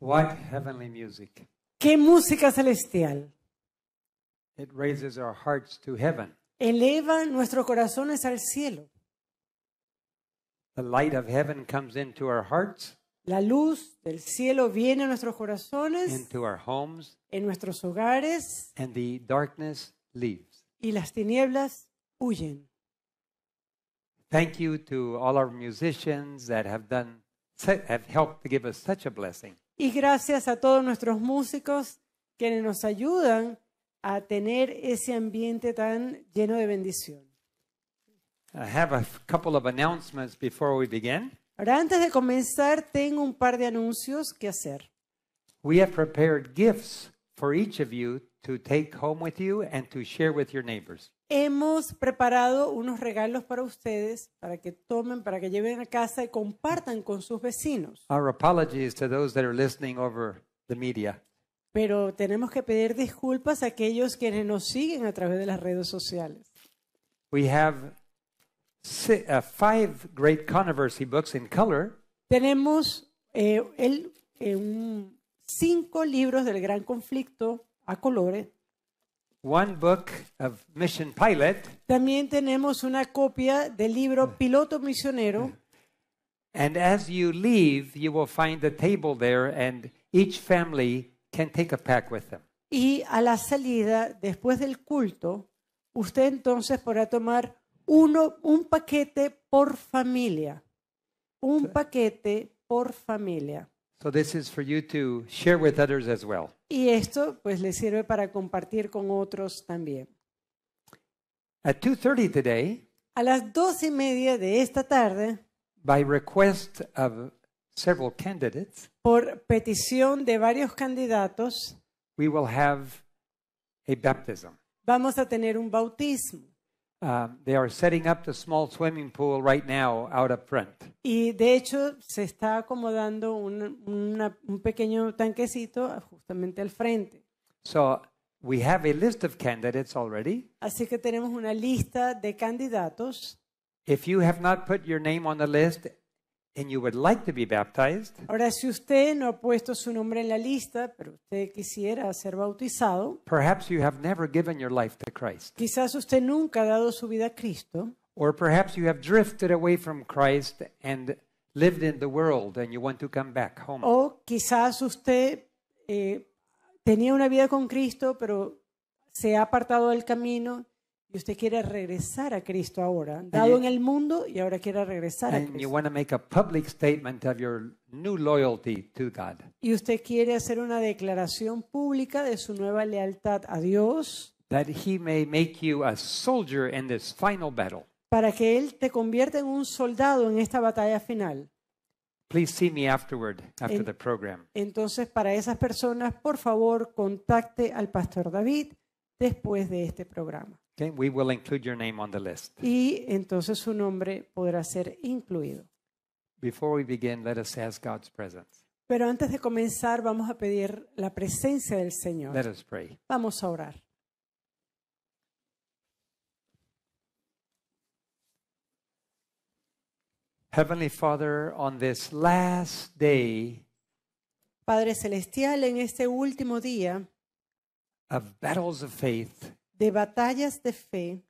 What heavenly music? ¿Qué música celestial? It raises our hearts to heaven. Eleva nuestros corazones al cielo. The light of heaven comes into our hearts. La luz del cielo viene a nuestros corazones, into our homes, en nuestros hogares, and the darkness leaves. y las tinieblas huyen. Thank you to all our musicians that have done have helped to give us such a blessing. Y gracias a todos nuestros músicos que nos ayudan a tener ese ambiente tan lleno de bendición. Ahora, antes de comenzar, tengo un par de anuncios que hacer. We have prepared gifts for each of you to take home with you and to share with your neighbors. Hemos preparado unos regalos para ustedes, para que tomen, para que lleven a casa y compartan con sus vecinos. Our apologies to those that are listening over the media. Pero tenemos que pedir disculpas a aquellos quienes nos siguen a través de las redes sociales. We have uh, five great controversy books in color. Tenemos eh, el, eh, cinco libros del gran conflicto a colores. También tenemos una copia del libro Piloto Misionero. Y a la salida, después del culto, usted entonces podrá tomar uno, un paquete por familia. Un paquete por familia. So this is for you to share with others as well. Y esto pues le sirve para compartir con otros también. At 2:30 today, a las dos y media de esta tarde, by request of several candidates, por petición de varios candidatos, we will have a baptism. Vamos a tener un bautismo. Um, they are setting up small swimming pool right out Y de hecho se está acomodando un, una, un pequeño tanquecito justamente al frente. So we have a list of candidates already. Así que tenemos una lista de candidatos. If you have not put your name on the list, and you would like to be baptized, Ahora, si usted no ha puesto su nombre en la lista, pero usted quisiera ser bautizado, perhaps you have never given your life to Christ. quizás usted nunca ha dado su vida a Cristo, Or perhaps you have drifted away from Christ and lived in the world and you want to come back home. o quizás usted eh, tenía una vida con Cristo, pero se ha apartado del camino y usted quiere regresar a Cristo ahora, dado en el mundo y ahora quiere regresar a Cristo. Y usted quiere hacer una declaración pública de su nueva lealtad a Dios para que Él te convierta en un soldado en esta batalla final. Entonces, para esas personas, por favor, contacte al pastor David después de este programa. Okay, we will include your name on the list. Y entonces su nombre podrá ser incluido. Before we begin, let us ask God's presence. Pero antes de comenzar, vamos a pedir la presencia del Señor. Let pray. Vamos a orar. Heavenly Father, on this last day Padre celestial, en este último día of battles of faith, de batallas de fe,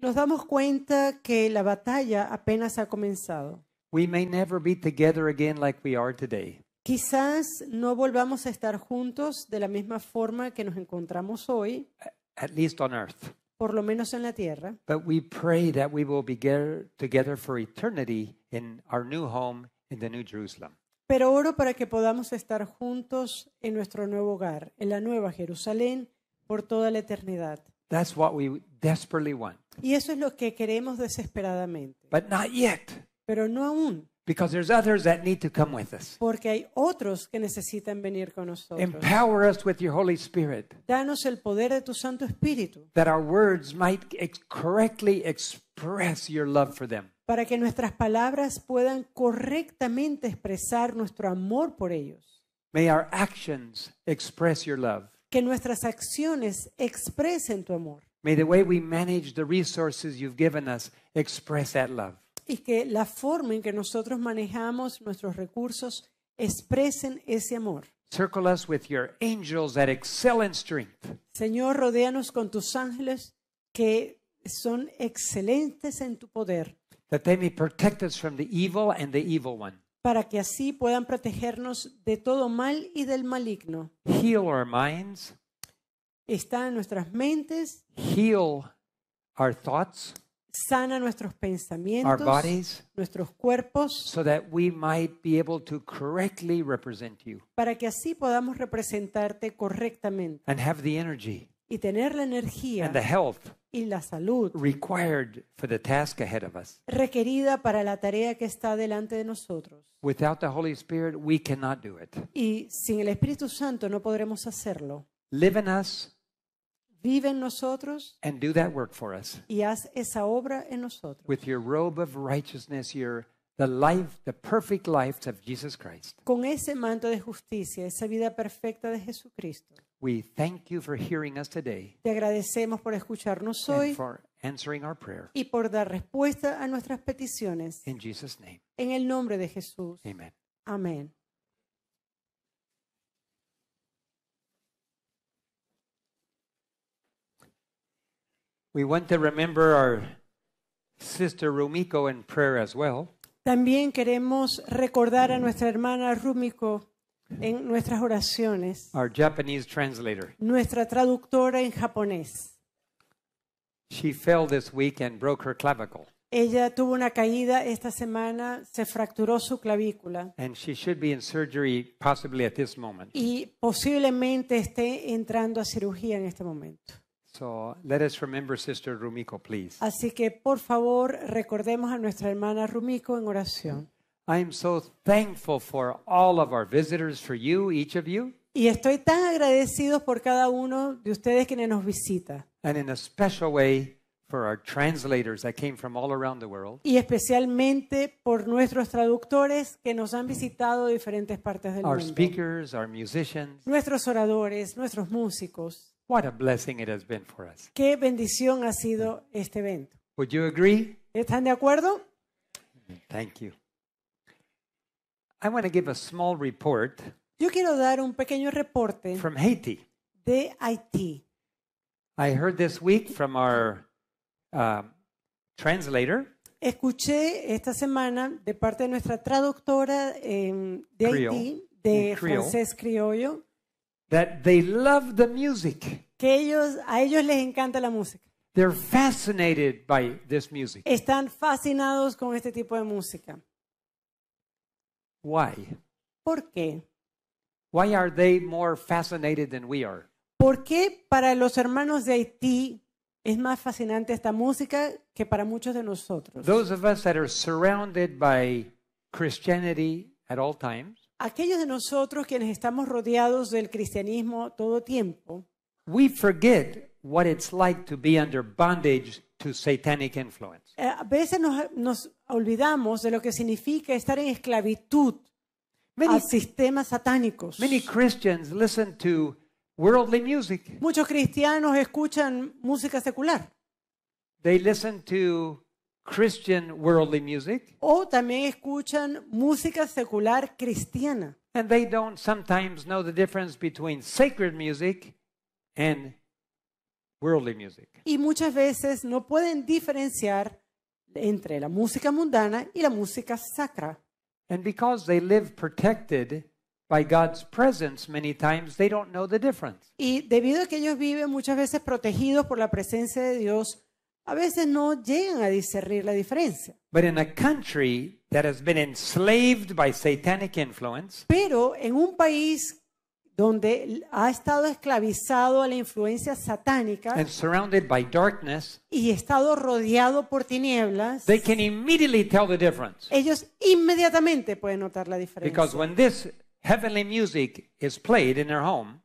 nos damos cuenta que la batalla apenas ha comenzado. Quizás no volvamos a estar juntos de la misma forma que nos encontramos hoy. Por lo menos en la tierra. pero we pray that we will be together for eternity in our new home in the New Jerusalem pero oro para que podamos estar juntos en nuestro nuevo hogar, en la nueva Jerusalén, por toda la eternidad. That's what we desperately want. Y eso es lo que queremos desesperadamente. But not yet. Pero no aún. Porque hay otros que necesitan venir con nosotros. Empower us with your Holy Spirit. Danos el poder de tu Santo Espíritu. That our words might correctly express your love for them para que nuestras palabras puedan correctamente expresar nuestro amor por ellos. May Que nuestras acciones expresen tu amor. May Y que la forma en que nosotros manejamos nuestros recursos expresen ese amor. Circle us with your angels that excel in strength. Señor, rodeanos con tus ángeles que son excelentes en tu poder that they may protect us from the evil and the evil one. para que así puedan protegernos de todo mal y del maligno. Heal our minds, Está en nuestras mentes, heal our thoughts, sana nuestros pensamientos. our bodies, nuestros cuerpos, so that we might be able to correctly represent you para que así podamos representarte correctamente and have the energy y tener la energía and the health y la salud required for the task ahead of us. requerida para la tarea que está delante de nosotros. Without the Holy Spirit, we cannot do it. Y sin el Espíritu Santo no podremos hacerlo. Live in us Vive en nosotros and do that work for us. y haz esa obra en nosotros. With your robe of righteousness, your the life, the perfect life of Jesus Christ. Con ese manto de justicia, esa vida perfecta de Jesucristo. We thank you for hearing us today Te agradecemos por escucharnos and hoy for answering our prayer. y por dar respuesta a nuestras peticiones. In Jesus' name, En el nombre de Jesús. amen. Amén. We want to remember our sister Rumiko in prayer as well. También queremos recordar a nuestra hermana Rumiko en nuestras oraciones. Nuestra traductora en japonés. She fell this broke her clavicle. Ella tuvo una caída esta semana, se fracturó su clavícula. And she should be in surgery possibly at this moment. Y posiblemente esté entrando a cirugía en este momento. So, let us remember Sister Rumiko, please. Así que por favor recordemos a nuestra hermana Rumiko en oración so thankful for all of our visitors, for you, each of you. Y estoy tan agradecido por cada uno de ustedes quienes nos visita. Y especialmente por nuestros traductores que nos han visitado de diferentes partes del mundo. Nuestros oradores, nuestros músicos. Qué bendición ha sido este evento. agree? ¿Están de acuerdo? Thank you. I want to give a small report Yo quiero dar un pequeño reporte from Haiti. de Haití. I heard this week from our um, translator, Escuché esta semana de parte de nuestra traductora eh, de Creole. Haití, de Creole. francés criollo, that they love the music. que ellos, a ellos les encanta la música. They're fascinated by this music. Están fascinados con este tipo de música. Why? ¿Por qué? Why are they more fascinated than we are? ¿Por qué para los hermanos de Haití es más fascinante esta música que para muchos de nosotros? Those of us that are surrounded by Christianity at all times, Aquellos de nosotros quienes estamos rodeados del cristianismo todo tiempo, we forget what it's like to be under bondage to satanic influence. Eh, a veces nos, nos olvidamos de lo que significa estar en esclavitud a sistemas satánicos. Muchos cristianos escuchan música secular. They listen to Christian worldly music. O también escuchan música secular cristiana. And they don't sometimes know the difference between sacred music and worldly music. Y muchas veces no pueden diferenciar entre la música mundana y la música sacra. And because they live protected by God's presence many times, they don't know the difference. Y debido a que ellos viven muchas veces protegidos por la presencia de Dios, a veces no llegan a discernir la diferencia. But in a country that has been enslaved by satanic influence, Pero en un país donde ha estado esclavizado a la influencia satánica and surrounded y estado rodeado por tinieblas, ellos inmediatamente pueden notar la diferencia.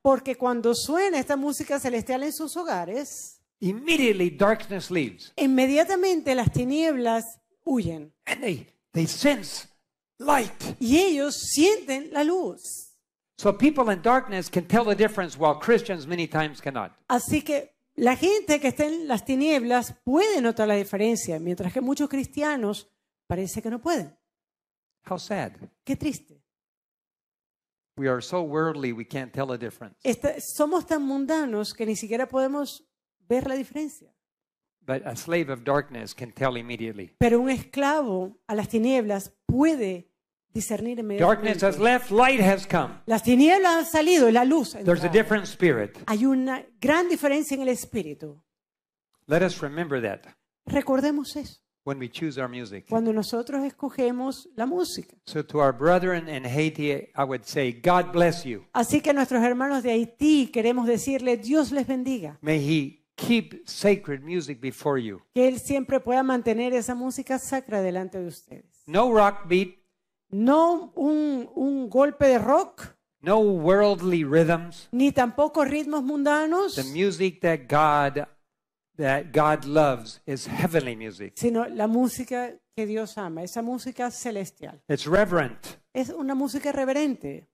porque cuando suena esta música celestial en sus hogares, Inmediatamente las tinieblas huyen. Y ellos sienten la luz. Así que la gente que está en las tinieblas puede notar la diferencia, mientras que muchos cristianos parece que no pueden. How sad. Qué triste. We are so worldly we can't tell difference. Este, somos tan mundanos que ni siquiera podemos ver la diferencia. But a slave of darkness can tell immediately. Pero un esclavo a las tinieblas puede discernir en Darkness has left, light has come. Las tinieblas han salido y la luz ha There's a different spirit. Hay una gran diferencia en el espíritu. Let us remember that Recordemos eso when we choose our music. cuando nosotros escogemos la música. So to our in Haiti, I would say, God bless you. Así que a nuestros hermanos de Haití queremos decirle Dios les bendiga. May he keep sacred music before you. Que Él siempre pueda mantener esa música sacra delante de ustedes. No rock beat, no un, un golpe de rock. No worldly rhythms. Ni tampoco ritmos mundanos. The music that God God loves is heavenly music. Sino la música que Dios ama, esa música celestial. It's reverent. Es una música reverente.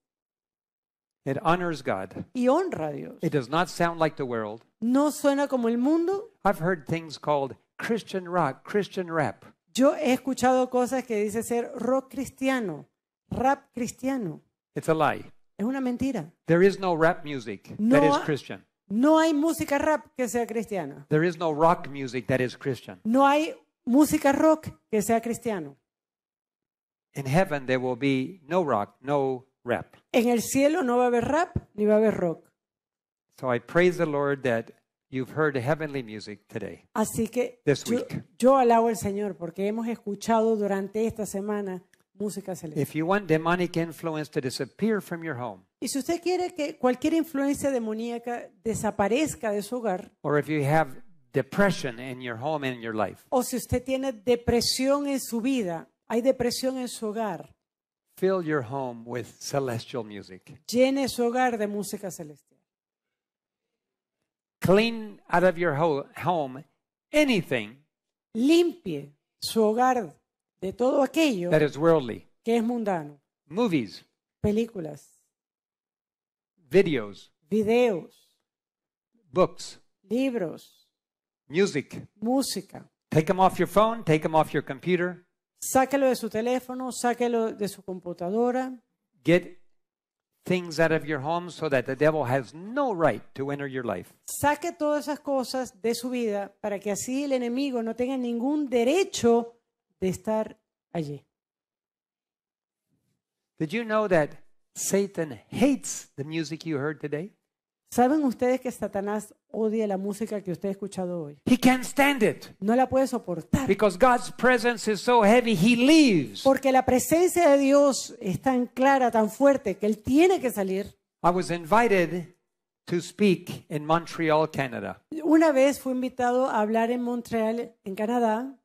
It honors God. Y honra a Dios. It does not sound like the world. No suena como el mundo. I've heard things called Christian rock, Christian rap. Yo he escuchado cosas que dice ser rock cristiano, rap cristiano. It's a lie. Es una mentira. There is no rap music that is Christian. No hay música rap que sea cristiana. There is no rock music that is Christian. No hay música rock que sea cristiano. In heaven there will be no rock, no rap. En el cielo no va a haber rap ni va a haber rock. So I praise the Lord that You've heard heavenly music today. Así que yo, alabo al Señor porque hemos escuchado durante esta semana música celestial. y si usted quiere que cualquier influencia demoníaca desaparezca de su hogar, o si usted tiene depresión en su vida, hay depresión en su hogar, Llene su hogar de música celestial. Clean out of your home anything limpie su hogar de todo aquello that is worldly. que es mundano. Movies, Películas, videos, videos, books, libros, music. Música. Take them off your phone, take them off your computer. Sáquelo de su teléfono, sáquelo de su computadora. Get things out of your home so that the devil has no right to enter your life. Saque todas esas cosas de su vida para que así el enemigo no tenga ningún derecho de estar allí. Did you know that Satan hates the music you heard today? ¿Saben ustedes que Satanás odia la música que usted ha escuchado hoy. No la puede soportar. Porque la presencia de Dios es tan clara, tan fuerte que él tiene que salir. Montreal, Una vez fui invitado a hablar en Montreal, en Canadá.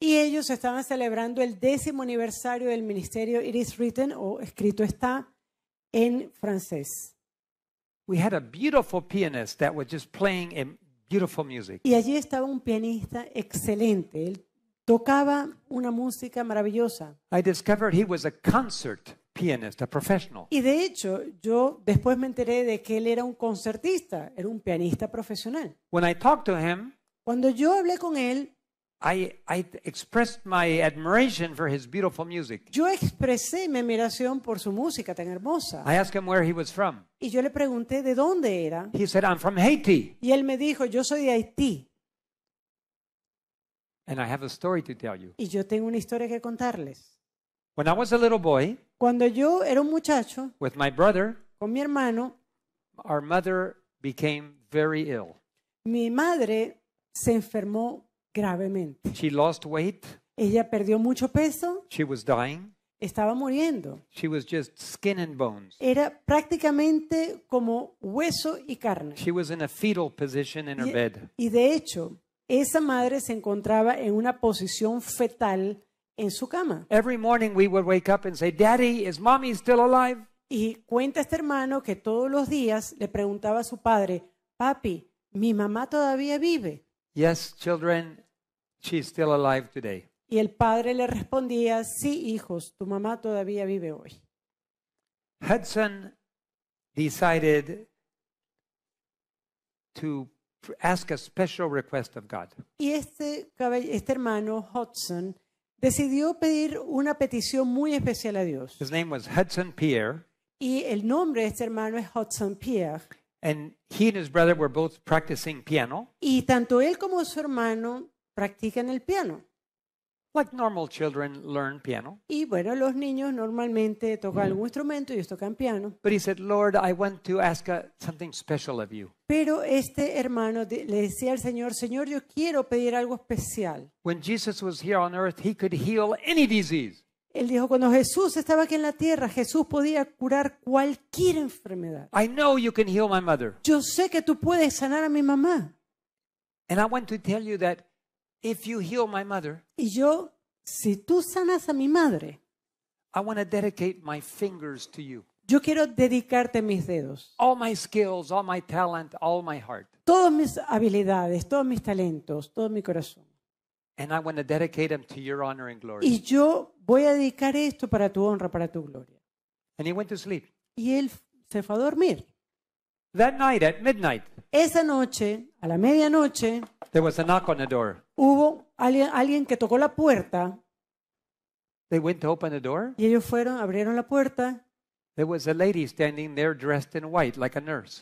Y ellos estaban celebrando el décimo aniversario del ministerio It Is Written o escrito está en francés. We had a beautiful pianist that was just playing a beautiful music. Y allí estaba un pianista excelente. Él tocaba una música maravillosa. I discovered he was a concert pianist, a professional. Y de hecho, yo después me enteré de que él era un concertista, era un pianista profesional. When I talked to him, Cuando yo hablé con él, I, I expressed my admiration for his beautiful music. Yo expresé mi admiración por su música tan hermosa. I asked him where he was from. Y yo le pregunté de dónde era. He said, I'm from Haiti. Y él me dijo, yo soy de Haití. And I have a story to tell you. Y yo tengo una historia que contarles. When I was a little boy, Cuando yo era un muchacho, with my brother, con mi hermano, our mother became very ill. mi madre se enfermó gravemente. She lost weight. Ella perdió mucho peso. She was dying. Estaba muriendo. She was just skin and bones. Era prácticamente como hueso y carne. She was in a fetal position in her y, bed. Y de hecho, esa madre se encontraba en una posición fetal en su cama. Every morning we would wake up and say, "Daddy, is mommy still alive?" Y cuenta este hermano que todos los días le preguntaba a su padre, "Papi, mi mamá todavía vive." Yes, children, y el padre le respondía, sí, hijos, tu mamá todavía vive hoy. Hudson Y este, este hermano Hudson decidió pedir una petición muy especial a Dios. His name was Hudson Pierre. Y el nombre de este hermano es Hudson Pierre. piano. Y tanto él como su hermano practican el piano. Y bueno, los niños normalmente tocan algún instrumento, ellos tocan piano. Lord, I want to ask uh, something special of you. Pero este hermano le decía al Señor, Señor, yo quiero pedir algo especial. Él dijo, cuando Jesús estaba aquí en la tierra, Jesús podía curar cualquier enfermedad. Yo sé que tú puedes sanar a mi mamá. y I want to y yo, si tú sanas a mi madre, Yo quiero dedicarte mis dedos. Todas mis habilidades, todos mis talentos, todo mi corazón. Y yo voy a dedicar esto para tu honra, para tu gloria. Y él se fue a dormir. Esa noche, a la medianoche, there un a knock on the door hubo alguien, que tocó la puerta They went to open the door. y ellos fueron, abrieron la puerta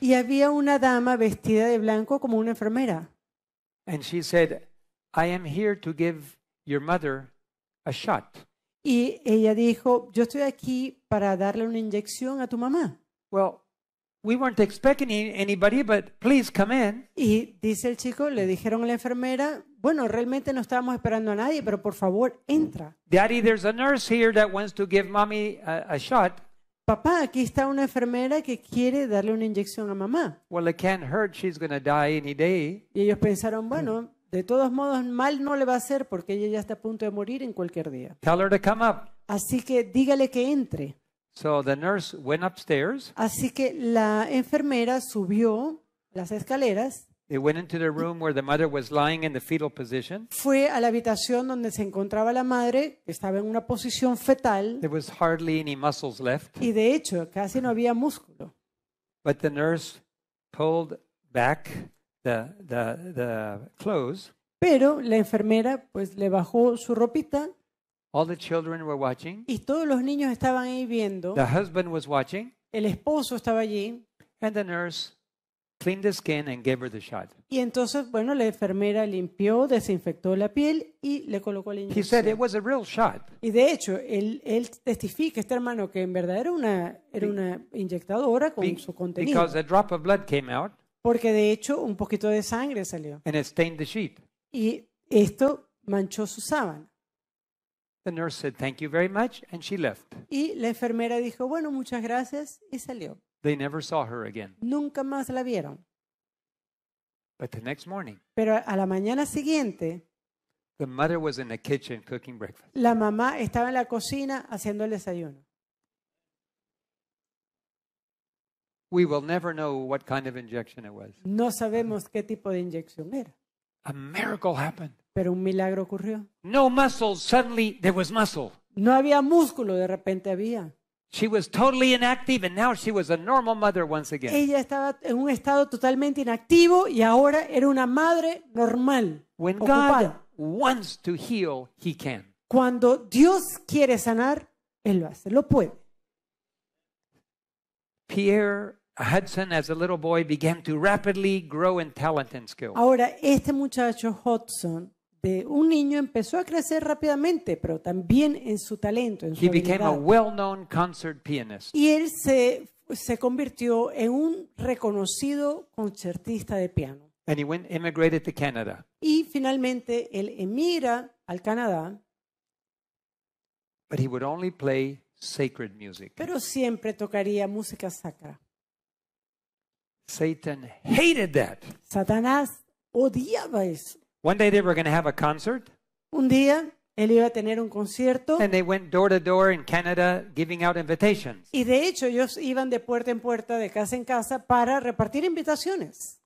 y había una dama vestida de blanco como una enfermera. I am here to give your mother Y ella dijo, yo estoy aquí para darle una inyección a tu mamá. We weren't expecting anybody, but please come in. Y dice el chico, le dijeron a la enfermera, bueno, realmente no estábamos esperando a nadie, pero por favor, entra. Daddy, there's a nurse here that wants to give mommy a, shot. Papá, aquí está una enfermera que quiere darle una inyección a mamá. Well, it can't hurt. She's going die any day. Y ellos pensaron, bueno, de todos modos mal no le va a hacer porque ella ya está a punto de morir en cualquier día. Tell her to come up. Así que dígale que entre. Así que la enfermera subió las escaleras. Fue a la habitación donde se encontraba la madre, que estaba en una posición fetal. Y de hecho, casi no había músculo. Pero la enfermera pues le bajó su ropita. Y todos los niños estaban ahí viendo. El esposo estaba allí. Y entonces, bueno, la enfermera limpió, desinfectó la piel y le colocó la inyección. Y de hecho, él, él testifica, este hermano, que en verdad era una, era una inyectadora con su contenido. Porque de hecho, un poquito de sangre salió. the sheet. Y esto manchó su sábana. The nurse said, Thank you very much, and she left. Y la enfermera dijo, bueno, muchas gracias, y salió. They never saw her again. Nunca más la vieron. But the next morning, Pero a la mañana siguiente, the mother was in the kitchen cooking breakfast. la mamá estaba en la cocina haciendo el desayuno. We will never know what kind of injection it was. No sabemos qué tipo de inyección era. A miracle happened. Pero un milagro ocurrió. No muscle, suddenly there was muscle. No había músculo, de repente había. She was totally inactive and now she was a normal mother once again. Ella estaba en un estado totalmente inactivo y ahora era una madre normal. When ocupada. God wants to heal, he can. Cuando Dios quiere sanar, él lo hace, lo puede. Pierre Hudson as a little boy began to rapidly grow in talent and skill. Ahora este muchacho Hudson este, un niño empezó a crecer rápidamente, pero también en su talento, en su Y él se, se convirtió en un reconocido concertista de piano. Y finalmente él emigra al Canadá, pero siempre tocaría música sacra. Satan hated that. Satanás odiaba eso. One day they were going to have a concert. Un día él iba a tener un concierto. And they went door to door in Canada giving out invitations. Y de hecho ellos iban de puerta en puerta, de casa en casa para repartir invitaciones.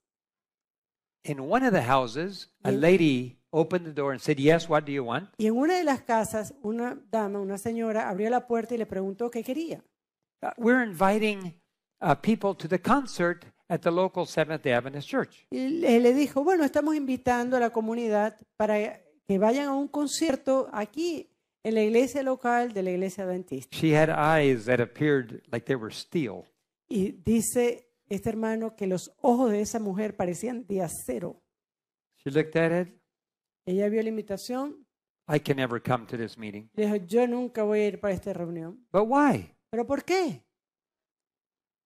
In one of the houses, a lady opened the door and said, "Yes, what do you want?" Y en una de las casas, una dama, una señora abrió la puerta y le preguntó qué quería. Uh, we're inviting uh, people to the concert at the local church. Y le dijo, bueno, estamos invitando a la comunidad para que vayan a un concierto aquí en la iglesia local de la iglesia adventista. She had eyes that appeared like they were steel. Y dice este hermano que los ojos de esa mujer parecían de acero. She Ella vio la invitación I can never come to this meeting. dijo, yo nunca voy a ir para esta reunión. ¿Pero por qué?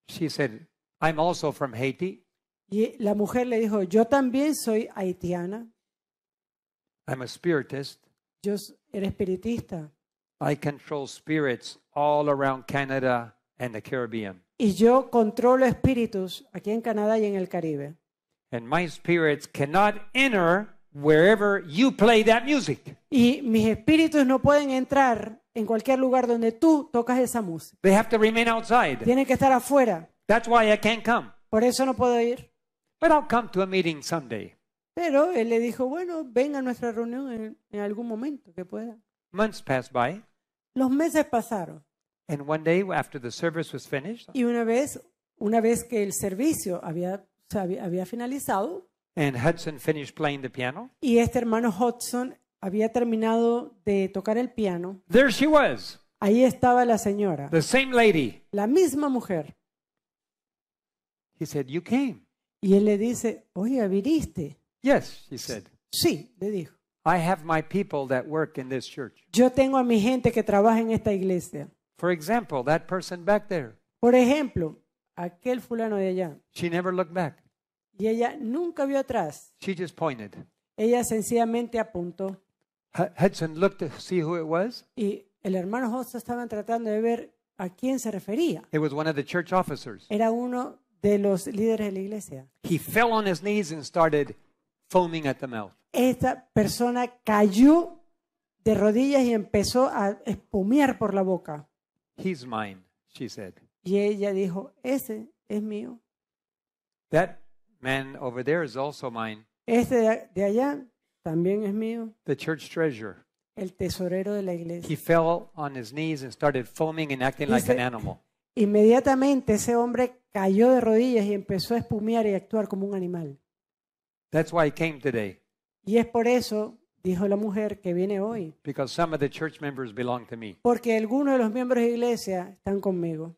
She said, I'm also from Haiti. Y la mujer le dijo, yo también soy haitiana, I'm a spiritist. yo soy espiritista y yo controlo espíritus aquí en Canadá y en el Caribe. Y mis espíritus no pueden entrar en cualquier lugar donde tú tocas esa música. Tienen que estar afuera. That's why I can't come. Por eso no puedo ir. But I'll come to a meeting someday. Pero él le dijo, bueno, venga a nuestra reunión en, en algún momento que pueda. Months passed by, Los meses pasaron and one day after the service was finished, y una vez, una vez que el servicio había, había, había finalizado and Hudson finished playing the piano, y este hermano Hudson había terminado de tocar el piano, there she was, ahí estaba la señora, the same lady, la misma mujer. He said, "You came." Y él le dice, oye, viniste. Yes, he said. Sí, le dijo. I have my people that work in this church. Yo tengo a mi gente que trabaja en esta iglesia. For example, that person back there. Por ejemplo, aquel fulano de allá. She never looked back. Y ella nunca vio atrás. She just pointed. Ella sencillamente apuntó. Hudson looked to see who it was. Y el hermano Hudson estaban tratando de ver a quién se refería. It was one of the church officers. Era uno de los líderes de la iglesia. He fell on his knees and started foaming at the mouth. Esta persona cayó de rodillas y empezó a espumear por la boca. He's mine, she said. Y ella dijo, ese es mío. That man over there is also mine. Este de allá también es mío. The church treasure. El tesorero de la iglesia. He fell on his knees and started foaming and acting y like se, an animal. Inmediatamente ese hombre cayó de rodillas y empezó a espumear y actuar como un animal. That's why came today. Y es por eso, dijo la mujer, que viene hoy. Because some of the church members belong to me. Porque algunos de los miembros de la iglesia están conmigo.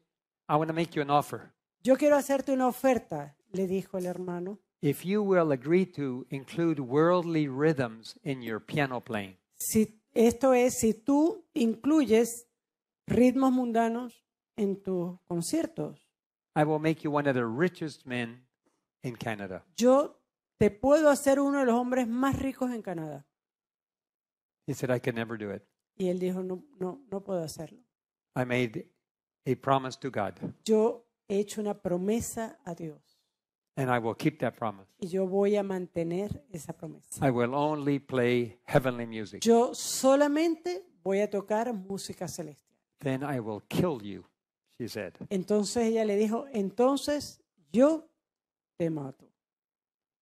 I want to make you an offer. Yo quiero hacerte una oferta, le dijo el hermano. If you will agree to include worldly rhythms in your piano playing. Si, esto es si tú incluyes ritmos mundanos en tus conciertos. I will make you one of the richest men in Canada. Yo te puedo hacer uno de los hombres más ricos en Canadá. He said, I can never do it. Y él dijo, no, no, no puedo hacerlo. I made a promise to God, Yo he hecho una promesa a Dios and I will keep that promise. y yo voy a mantener esa promesa. I will only play heavenly music. Yo solamente voy a tocar música celestial. Then I will kill you entonces ella le dijo, entonces yo te mato.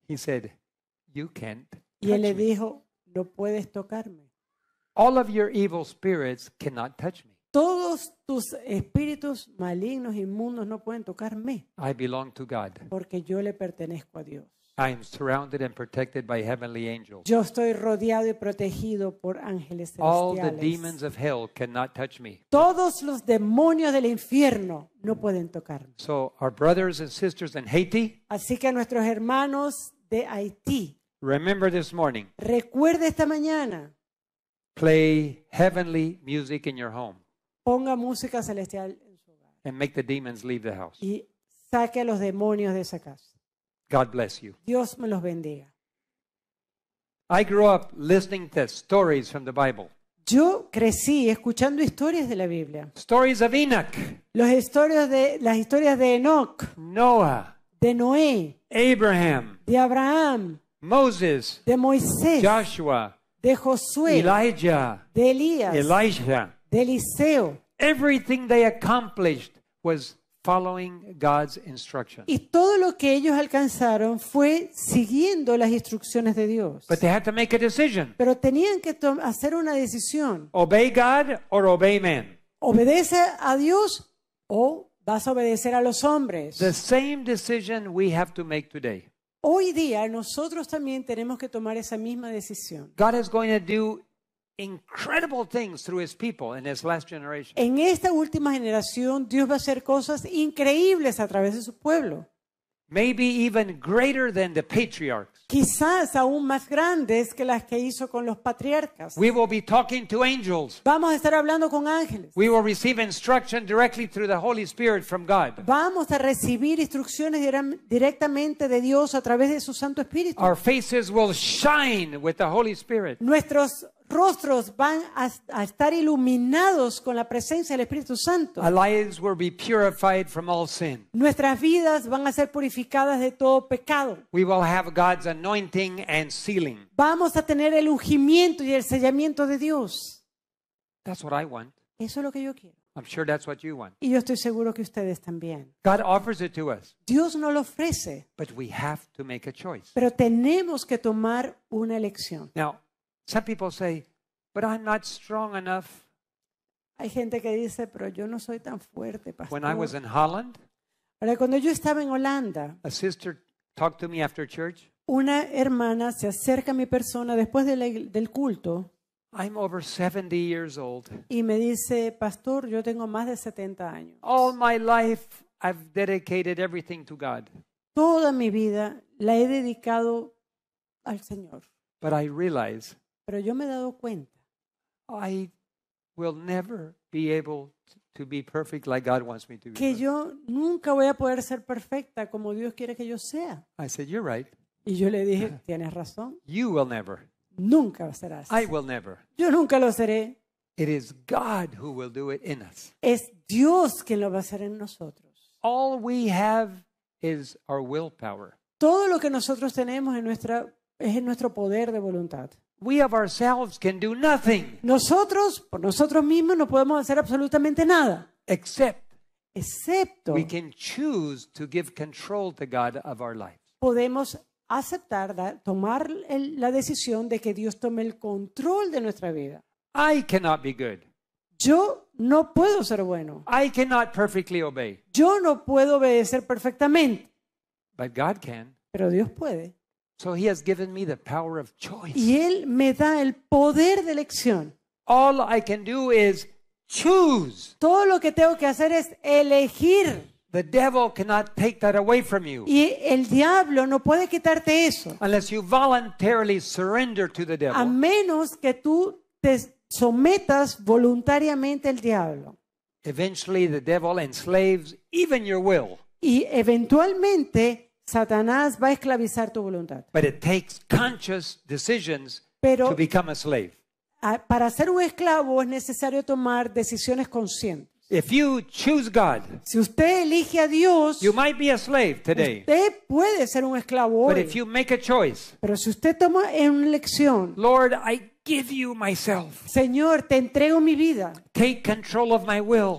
He said, you can't. Y él le dijo, no puedes tocarme. All of your evil spirits cannot touch me. Todos tus espíritus malignos, inmundos no pueden tocarme, I belong to God. porque yo le pertenezco a Dios. I am surrounded and protected by heavenly angels. Yo estoy rodeado y protegido por ángeles celestiales. All the demons of hell cannot touch me. Todos los demonios del infierno no pueden tocarme. So our brothers and sisters in Haiti, Así que nuestros hermanos de Haití, remember this morning, recuerde esta mañana, play heavenly music in your home ponga música celestial en su hogar and make the demons leave the house. y saque a los demonios de esa casa. God bless you. Dios me los bendiga. I grew up listening to stories from the Bible. Yo crecí escuchando historias de la Biblia. Stories of Enoch. Los historias de, las historias de Enoch. Noah. De Noé. Abraham. De Abraham. Moses. De Moisés. Joshua. De Josué. Elijah. De Elías. Elijah. De Eliseo. Everything they accomplished was Y todo lo que ellos alcanzaron fue siguiendo las instrucciones de Dios. Pero tenían que hacer una decisión. Obey Obedece a Dios o vas a obedecer a los hombres. The same decision we have to make today. Hoy día nosotros también tenemos que tomar esa misma decisión. God is going to do incredible things through his people in his last generation. En esta última generación Dios va a hacer cosas increíbles a través de su pueblo. Maybe even greater than the patriarchs. Quizás aún más grandes que las que hizo con los patriarcas. We will be talking to angels. Vamos a estar hablando con ángeles. We will receive instruction directly through the Holy Spirit from God. Vamos a recibir instrucciones directamente de Dios a través de su Santo Espíritu. Our faces will shine with the Holy Spirit. Nuestros rostros van a, estar iluminados con la presencia del Espíritu Santo. Nuestras vidas van a ser purificadas de todo pecado. Vamos a tener el ungimiento y el sellamiento de Dios. Eso es lo que yo quiero. Y yo estoy seguro que ustedes también. Dios no lo ofrece. Pero tenemos que tomar una elección. Some people say, but I'm not strong enough. Hay gente que dice, pero yo no soy tan fuerte, pastor. When I was in Holland, Ahora, cuando yo estaba en Holanda, a sister talked to me after church. Una hermana se acerca a mi persona después de la, del culto. I'm over 70 years old. Y me dice, pastor, yo tengo más de 70 años. All my life I've dedicated everything to God. Toda mi vida la he dedicado al Señor. But I realize pero yo me he dado cuenta. Que yo nunca voy a poder ser perfecta como Dios quiere que yo sea. Y yo le dije, tienes razón. Nunca serás. I will Yo nunca lo seré. Es Dios quien lo va a hacer en nosotros. Todo lo que nosotros tenemos en nuestra es en nuestro poder de voluntad we of ourselves can do nothing Nosotros, por nosotros mismos, no podemos hacer absolutamente nada, except excepto we can choose to give control to God of our podemos aceptar, tomar la decisión de que Dios tome el control de nuestra vida. I cannot be good. Yo no puedo ser bueno, I cannot perfectly obey, yo no puedo obedecer perfectamente, but God can. pero Dios puede. So he has given me the power of choice. Y él me da el poder de elección. All I can do is choose. Todo lo que tengo que hacer es elegir. The devil cannot take that away from you. Y el diablo no puede quitarte eso. Unless you voluntarily surrender to the devil. A menos que tú te sometas voluntariamente al diablo. Eventually the devil enslaves even your will. Y eventualmente Satanás va a esclavizar tu voluntad. Pero para ser un esclavo es necesario tomar decisiones conscientes. Si usted elige a Dios, usted puede ser un esclavo hoy. Pero si usted toma una elección, Señor, te entrego mi vida,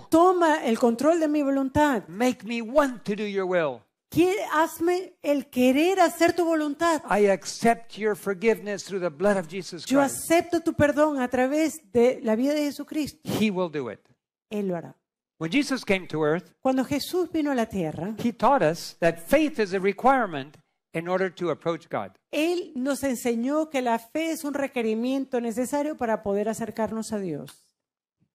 toma el control de mi voluntad, Make me want to do your will hazme el querer hacer tu voluntad. I accept your forgiveness through the blood of Jesus Christ. Yo acepto tu perdón a través de la vida de Jesucristo. He will do it. Él lo hará. When Jesus came to earth, cuando Jesús vino a la tierra, he taught us that faith is a requirement in order to approach God. Él nos enseñó que la fe es un requerimiento necesario para poder acercarnos a Dios.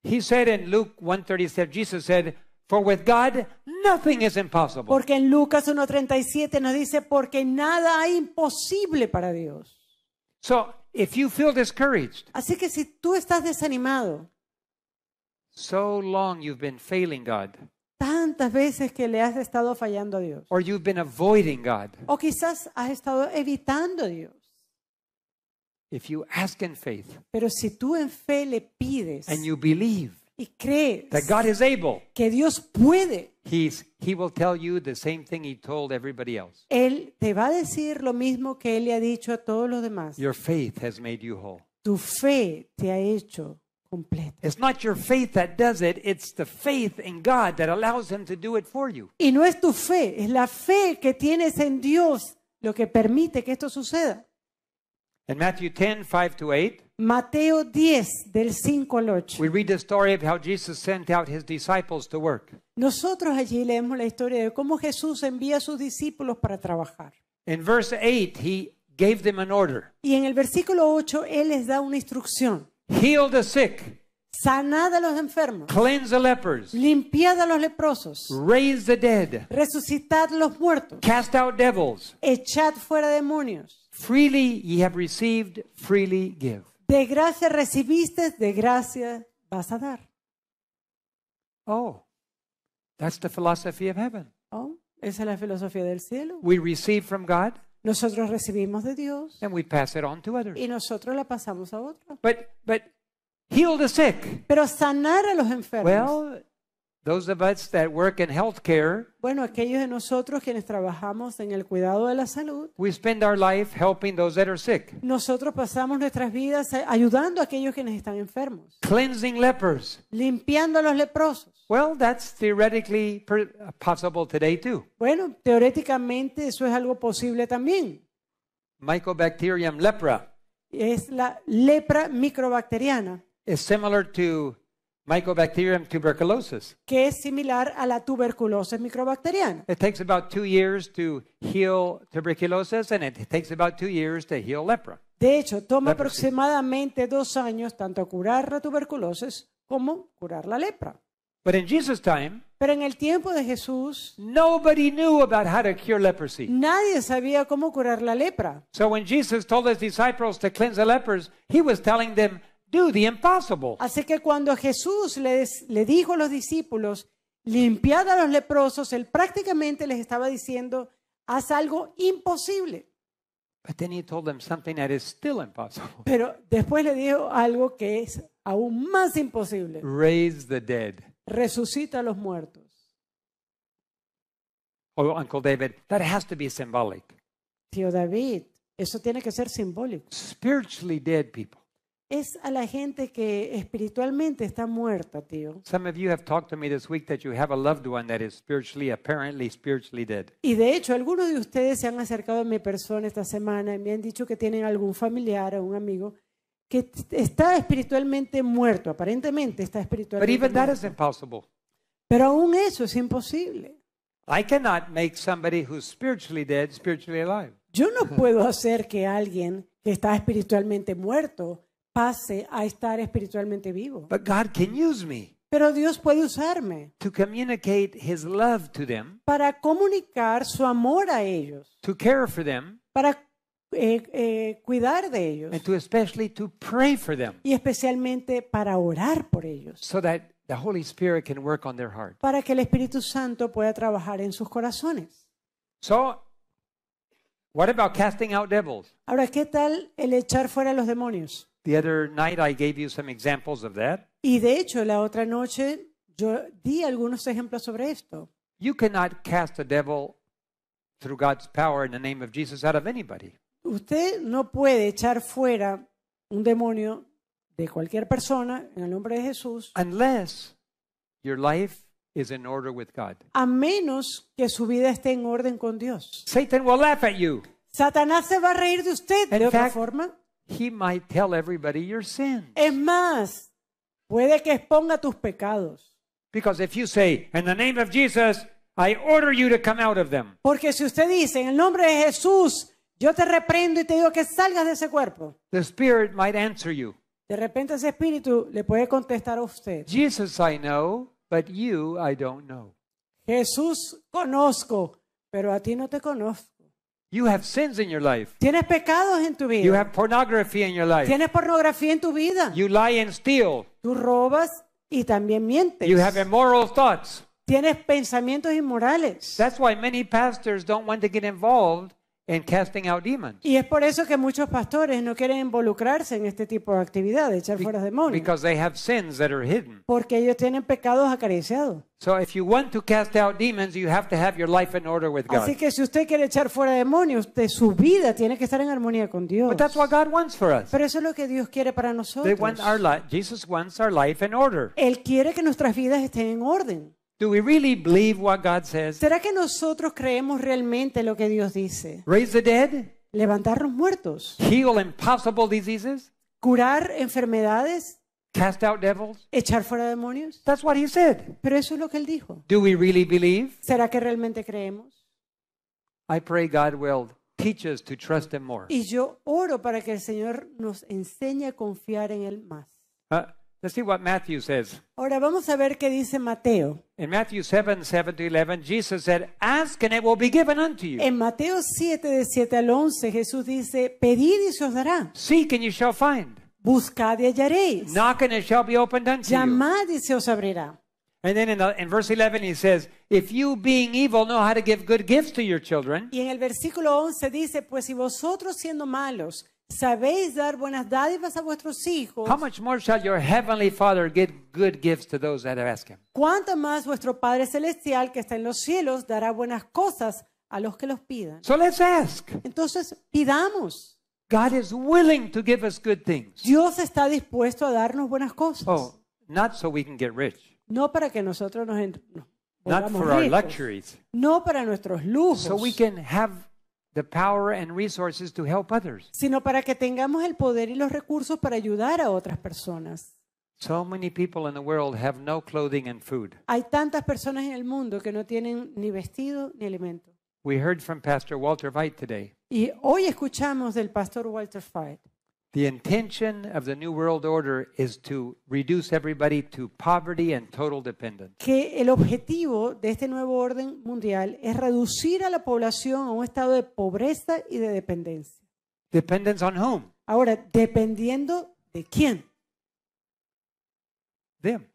He said in Luke 1:37, Jesus said, For with God, nothing is impossible. Porque en Lucas 1:37 nos dice porque nada hay imposible para Dios. Así que si tú estás desanimado, Tantas veces que le has estado fallando a Dios. O quizás has estado evitando a Dios. Pero si tú en fe le pides and you y crees that God is able, que Dios puede, he will tell you the same thing he told everybody else. Él te va a decir lo mismo que Él le ha dicho a todos los demás. Your faith has made you whole. Tu fe te ha hecho completa It's not your faith that does it, it's the faith in God that allows him to do it for you. Y no es tu fe, es la fe que tienes en Dios lo que permite que esto suceda. In Matthew 10, 5 to 8, Mateo 10 del 5 al 8. we read the story of how Jesus sent out his disciples to work. Nosotros allí leemos la historia de cómo Jesús envía a sus discípulos para trabajar. In verse 8, he gave them an order. Y en el versículo 8 él les da una instrucción. Heal the sick, Sanad a los enfermos, cleanse the lepers, limpiad a los leprosos, raise the dead, resucitad los muertos, cast out devils. echad fuera demonios. Freely ye have received, freely give. De gracia recibiste, de gracia vas a dar. Oh, that's the philosophy of heaven. Oh, esa es la filosofía del cielo. We receive from God. Nosotros recibimos de Dios. And we pass it on to others. Y nosotros la pasamos a otros. But, but heal the sick. Pero sanar a los enfermos. Well, Those that work in healthcare, bueno, aquellos de nosotros quienes trabajamos en el cuidado de la salud, we spend our life helping those that are sick. Nosotros pasamos nuestras vidas eh, ayudando a aquellos quienes están enfermos. Cleansing lepers. Limpiando a los leprosos. Well, that's theoretically possible today too. Bueno, teóricamente eso es algo posible también. Mycobacterium lepra. Es la lepra microbacteriana. It's similar to Mycobacterium tuberculosis. Que es similar a la tuberculosis microbacteriana. It takes about two years to heal tuberculosis and it takes about two years to heal lepra. De hecho, toma Leprosy. aproximadamente dos años tanto curar la tuberculosis como curar la lepra. But in Jesus time, Pero en el tiempo de Jesús, nobody knew about how to cure leprosy. nadie sabía cómo curar la lepra. So when Jesus told his disciples to cleanse the lepers, he was telling them Así que cuando Jesús le dijo a los discípulos, limpiad a los leprosos, él prácticamente les estaba diciendo, haz algo imposible. Pero después le dijo algo que es aún más imposible. Raise the dead. Resucita a los muertos. Oh, Uncle David, that has to be symbolic. Tío David, eso tiene que ser simbólico. Spiritually dead people es a la gente que espiritualmente está muerta, tío. you have talked to me this week that you have a loved one that is spiritually, apparently spiritually dead. Y de hecho, algunos de ustedes se han acercado a mi persona esta semana y me han dicho que tienen algún familiar o un amigo que está espiritualmente muerto, aparentemente está espiritualmente muerto. is Pero aún eso es imposible. I cannot make somebody spiritually dead spiritually alive. Yo no puedo hacer que alguien que está espiritualmente muerto pase a estar espiritualmente vivo. Pero Dios puede usarme para comunicar su amor a ellos, para eh, eh, cuidar de ellos y especialmente para orar por ellos, para que el Espíritu Santo pueda trabajar en sus corazones. So, what Ahora, ¿qué tal el echar fuera a los demonios? The other night I gave you some examples of that. Y de hecho, la otra noche yo di algunos ejemplos sobre esto. You cannot cast a devil through God's power in the name of Jesus out of anybody. Usted no puede echar fuera un demonio de cualquier persona en el nombre de Jesús unless your life is in order with God. a menos que su vida esté en orden con Dios. Satan will laugh at you. Satanás se va a reír de usted de otra forma. He might tell everybody your sins. Es más, puede que exponga tus pecados. Because if you say, in the name of Jesus, I order you to come out of them. Porque si usted dice, en el nombre de Jesús, yo te reprendo y te digo que salgas de ese cuerpo. The spirit might answer you. De repente ese espíritu le puede contestar a usted. Jesus I know, but you I don't know. Jesús conozco, pero a ti no te conozco. You have sins in your life. Tienes pecados en tu vida. You have pornography in your life. Tienes pornografía en tu vida. You lie and steal. Tú robas y también mientes. You have immoral thoughts. Tienes pensamientos inmorales. That's why many pastors don't want to get involved Y es por eso que muchos pastores no quieren involucrarse en este tipo de actividades, echar fuera demonios. Porque ellos tienen pecados acariciados. So if you want to cast out demons, you have to have your life in order with God. Así que si usted quiere echar fuera demonios, de su vida tiene que estar en armonía con Dios. But that's what God wants for us. Pero eso es lo que Dios quiere para nosotros. our Jesus wants our life in order. Él quiere que nuestras vidas estén en orden. ¿Será que nosotros creemos realmente lo que Dios dice? the dead? Levantar los muertos. Curar enfermedades. devils? Echar fuera demonios. That's what he said. Pero eso es lo que él dijo. Do we really believe? ¿Será que realmente creemos? I pray God will to trust him more. Y yo oro para que el Señor nos enseñe a confiar en él más. Uh, Let's see what Matthew says. Ahora vamos a ver qué dice Mateo. In Matthew 7, 7 to 11, Jesus said, Ask and it will be given unto you. En Mateo 7, de 7 al 11, Jesús dice, Pedid y se os dará. Seek and you shall find. Buscad y hallaréis. Knock and it shall be opened unto Llamad y se os abrirá. And then in, the, in, verse 11 he says, if you being evil know how to give good gifts to your children. Y en el versículo 11 dice, pues si vosotros siendo malos sabéis dar buenas dádivas a vuestros hijos, how much more shall your heavenly Father give good gifts to those that ask him? cuánto más vuestro Padre Celestial que está en los cielos dará buenas cosas a los que los pidan. So let's ask. Entonces, pidamos. God is willing to give us good things. Dios está dispuesto a darnos buenas cosas. Oh, not so we can get rich, No para que nosotros nos, en- not for our luxuries, no para nuestros lujos, so we can have power and resources to others. sino para que tengamos el poder y los recursos para ayudar a otras personas. Hay tantas personas en el mundo que no tienen ni vestido ni alimento. We heard from Pastor Walter White today. Y hoy escuchamos del pastor Walter White. Que el objetivo de este nuevo orden mundial es reducir a la población a un estado de pobreza y de dependencia. Dependence on whom? Ahora, dependiendo de quién? Them.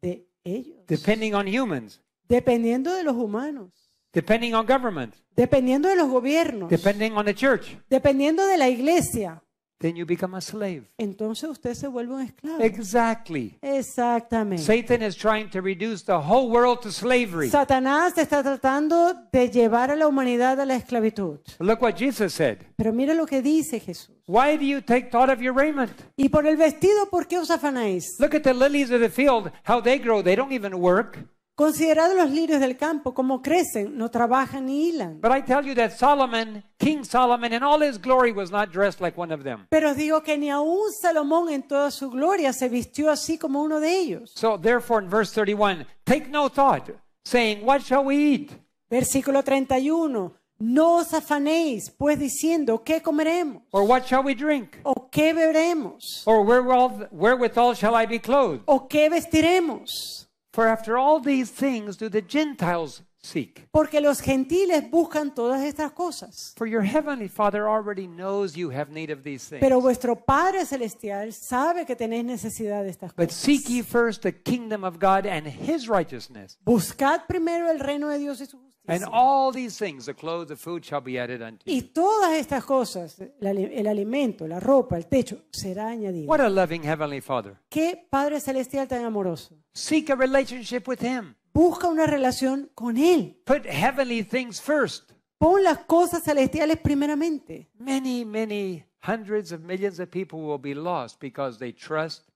De ellos. Depending on humans. Dependiendo de los humanos. Depending on government. Dependiendo de los gobiernos. Depending on the church. Dependiendo de la iglesia. Then you become a slave. Entonces usted se vuelve un esclavo. Exactly. Exactamente. Satan is trying to reduce the whole world to slavery. Satanás está tratando de llevar a la humanidad a la esclavitud. Look what Jesus said. Pero mira lo que dice Jesús. Why do you take thought of your raiment? Y por el vestido, ¿por qué os afanáis? Look at the lilies of the field, how they grow. They don't even work. Considerad los lirios del campo, cómo crecen, no trabajan ni hilan. But I tell you that Solomon, King Solomon, in all his glory was not dressed like one of them. Pero digo que ni aun Salomón en toda su gloria se vistió así como uno de ellos. So therefore in verse 31, take no thought, saying, what shall we eat? Versículo 31. No os afanéis, pues diciendo, ¿qué comeremos? Or what shall we drink? ¿O qué beberemos? Or where wherewithal shall I be clothed? ¿O qué vestiremos? For after all these things do the Gentiles seek. Porque los gentiles buscan todas estas cosas. For your heavenly Father already knows you have need of these things. Pero vuestro Padre celestial sabe que tenéis necesidad de estas But cosas. seek ye first the kingdom of God and his righteousness. Buscad primero el reino de Dios y su And all these things, the clothes, the food shall be added unto you. Y todas estas cosas, el alimento, la ropa, el techo, será añadido. What a loving Heavenly Father. Qué Padre Celestial tan amoroso. Seek a relationship with Him. Busca una relación con Él. Put heavenly things first. Pon las cosas celestiales primeramente. Many, many hundreds of millions of people will be lost because they trust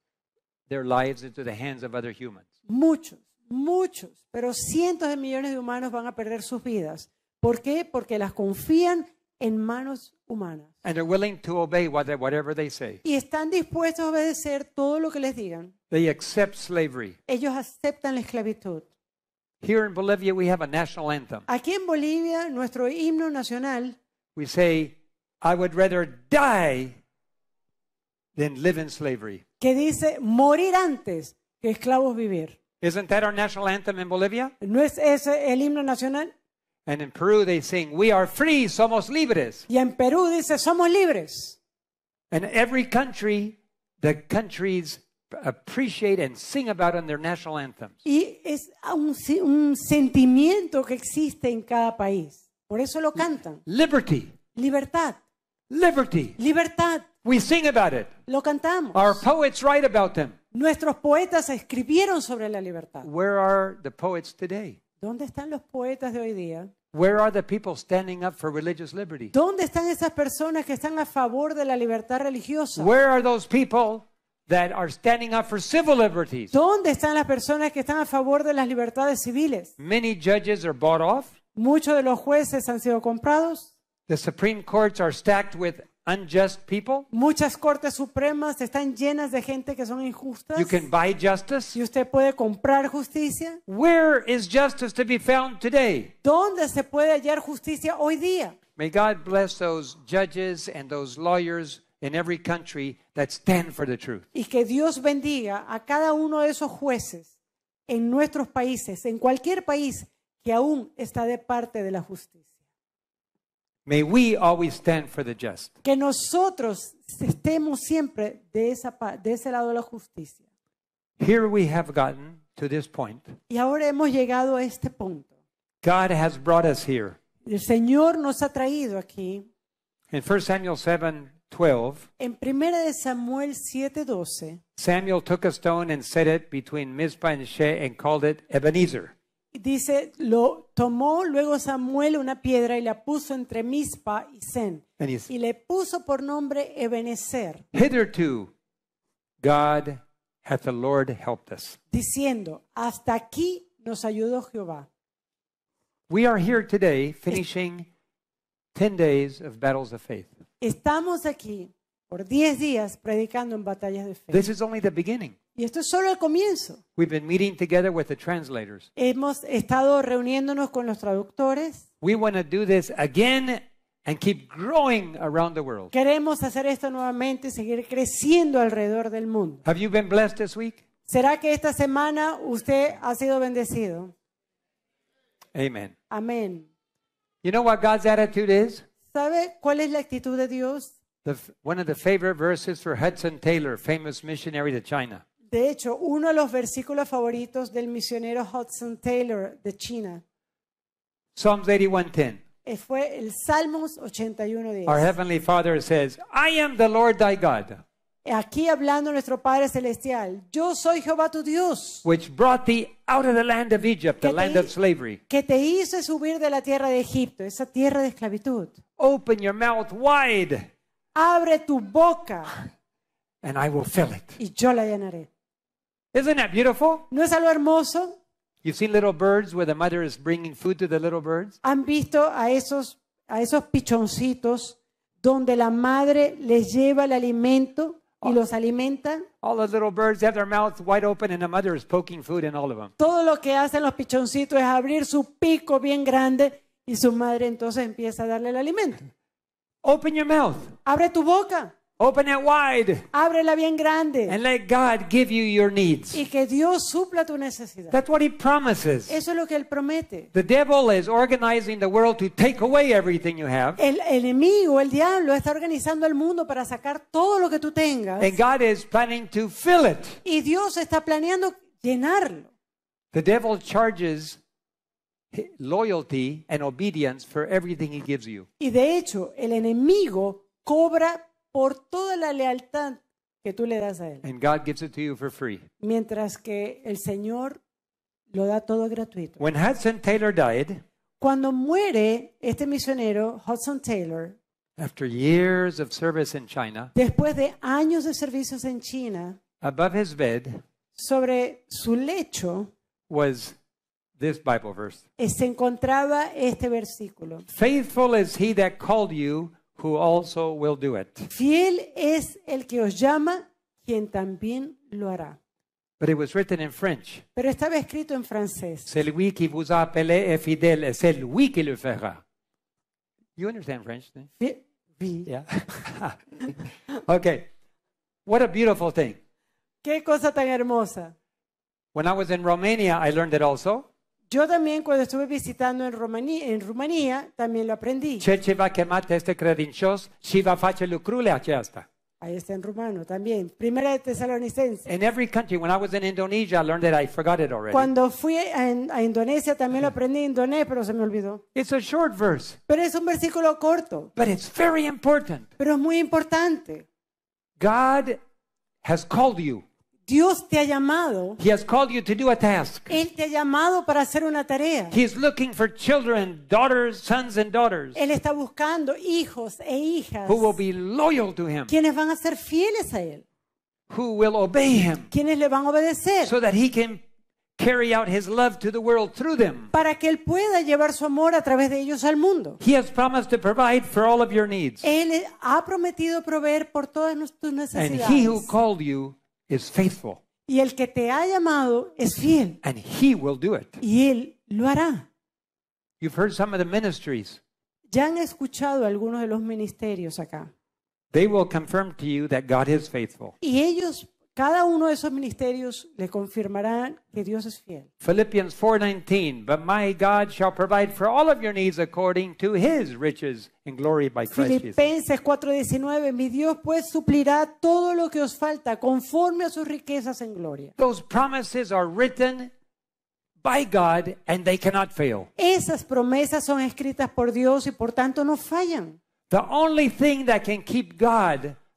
their lives into the hands of other humans. Muchos, muchos, pero cientos de millones de humanos van a perder sus vidas. ¿Por qué? Porque las confían en manos humanas. Y están dispuestos a obedecer todo lo que les digan. Ellos aceptan la esclavitud. Aquí en Bolivia nuestro himno nacional. We I would rather die than live in slavery. Que dice morir antes que esclavos vivir. Isn't that our national anthem in Bolivia? ¿No es ese el himno nacional? And in Peru they sing, "We are free, somos libres." Y en Perú dice, "Somos libres." And every country, the countries appreciate and sing about in their national anthems. Y es un, un sentimiento que existe en cada país. Por eso lo cantan. Liberty. Libertad. Liberty. Libertad. We sing about it. Lo cantamos. Our poets write about them. Nuestros poetas escribieron sobre la libertad. ¿Dónde están los poetas de hoy día? ¿Dónde están esas personas que están a favor de la libertad religiosa? people ¿Dónde están las personas que están a favor de las libertades civiles? Many judges Muchos de los jueces han sido comprados. The Supreme Courts are stacked with unjust people. Muchas cortes supremas están llenas de gente que son injustas. You can buy justice. Y usted puede comprar justicia. Where is justice to be found today? ¿Dónde se puede hallar justicia hoy día? May God bless those judges and those lawyers in every country that stand for the truth. Y que Dios bendiga a cada uno de esos jueces en nuestros países, en cualquier país que aún está de parte de la justicia. May we always stand for the just. Que nosotros estemos siempre de, esa, de ese lado de la justicia. Here we have gotten to this point. Y ahora hemos llegado a este punto. God has brought us here. El Señor nos ha traído aquí. In 1 Samuel 7, 12, en 1 Samuel 7:12, Samuel took a stone and set it between Mizpah and Sheh and called it Ebenezer. dice, lo tomó luego Samuel una piedra y la puso entre Mispa y Sen Y le puso por nombre Ebenezer, Hitherto, God hath the Lord helped us. diciendo, hasta aquí nos ayudó Jehová. We are here today finishing 10 days of battles of faith. Estamos aquí por 10 días predicando en batallas de fe. This is only the beginning. Y esto es solo el comienzo. Hemos estado reuniéndonos con los traductores. Queremos hacer esto nuevamente y seguir creciendo alrededor del mundo. ¿Será que esta semana usted ha sido bendecido? Amen. Amén. ¿Sabe cuál es la actitud de Dios? The, one of the favorite verses for Hudson Taylor, famous missionary to China. De hecho, uno de los versículos favoritos del misionero Hudson Taylor de China Psalms 81:10. Fue el Salmos 81:10. Our heavenly Father says, "I am the Lord thy God." Aquí hablando nuestro Padre celestial, yo soy Jehová tu Dios. Which brought thee out of the land of Egypt, the land of slavery. Que te hizo subir de la tierra de Egipto, esa tierra de esclavitud. Open your mouth wide. Abre tu boca. And I will fill it. Y yo la llenaré. Isn't that beautiful? ¿No es algo hermoso? You've seen little birds where the mother is bringing food to the little birds. ¿Han visto a esos, a esos pichoncitos donde la madre les lleva el alimento y oh. los alimenta? All the little birds have their mouths wide open and the mother is poking food in all of them. Todo lo que hacen los pichoncitos es abrir su pico bien grande y su madre entonces empieza a darle el alimento. Open your mouth. Abre tu boca. Open it wide. Ábrela bien grande. And let God give you your needs. Y que Dios supla tu necesidad. That's what he promises. Eso es lo que él promete. The devil is organizing the world to take away everything you have. El enemigo, el diablo está organizando el mundo para sacar todo lo que tú tengas. And God is planning to fill it. Y Dios está planeando llenarlo. The devil charges loyalty and obedience for everything he gives you. Y de hecho, el enemigo cobra por toda la lealtad que tú le das a él. Mientras que el Señor lo da todo gratuito. cuando muere este misionero Hudson Taylor, after years of service después de años de servicios en China, above his bed, sobre su lecho, Se encontraba este versículo. Faithful is he that called you who also will do it. Fiel es el que os llama, quien también lo hará. But it was written in French. Pero estaba escrito en francés. Celui qui vous a appelé est fidèle, et c'est lui qui le fera. You understand French, then? Oui. Yeah. okay. What a beautiful thing. Qué cosa tan hermosa. When I was in Romania, I learned it also. Yo también cuando estuve visitando en Rumanía, en Rumanía también lo aprendí. Cel ce va este credincios și va face lucrurile aceasta. Ahí está en rumano también. Primera de Tesalonicenses. In every country, when I was in Indonesia, I learned it. I forgot it already. Cuando fui a, a Indonesia también lo aprendí en indonés, pero se me olvidó. It's a short verse. Pero es un versículo corto. But it's very important. Pero es muy importante. God has called you. Dios te ha llamado. He has called you to do a task. Él te ha llamado para hacer una tarea. He is looking for children, daughters, sons and daughters. Él está buscando hijos e hijas. Who will be loyal to him. Quienes van a ser fieles a él. Who will obey him. Quienes le van a obedecer. So that he can carry out his love to the world through them. Para que él pueda llevar su amor a través de ellos al mundo. He has promised to provide for all of your needs. Él ha prometido proveer por todas tus necesidades. And he who called you is faithful. Y el que te ha llamado es fiel. And he will do it. Y él lo hará. You've heard some of the ministries. Ya han escuchado algunos de los ministerios acá. They will confirm to you that God is faithful. Y ellos cada uno de esos ministerios le confirmarán que Dios es fiel. Philippians 4:19, but my God shall provide for all of your needs according to his riches in glory by Christ Jesus. Filipenses 4:19, mi Dios pues suplirá todo lo que os falta conforme a sus riquezas en gloria. Those promises are written by God and they cannot fail. Esas promesas son escritas por Dios y por tanto no fallan. The only thing that can keep God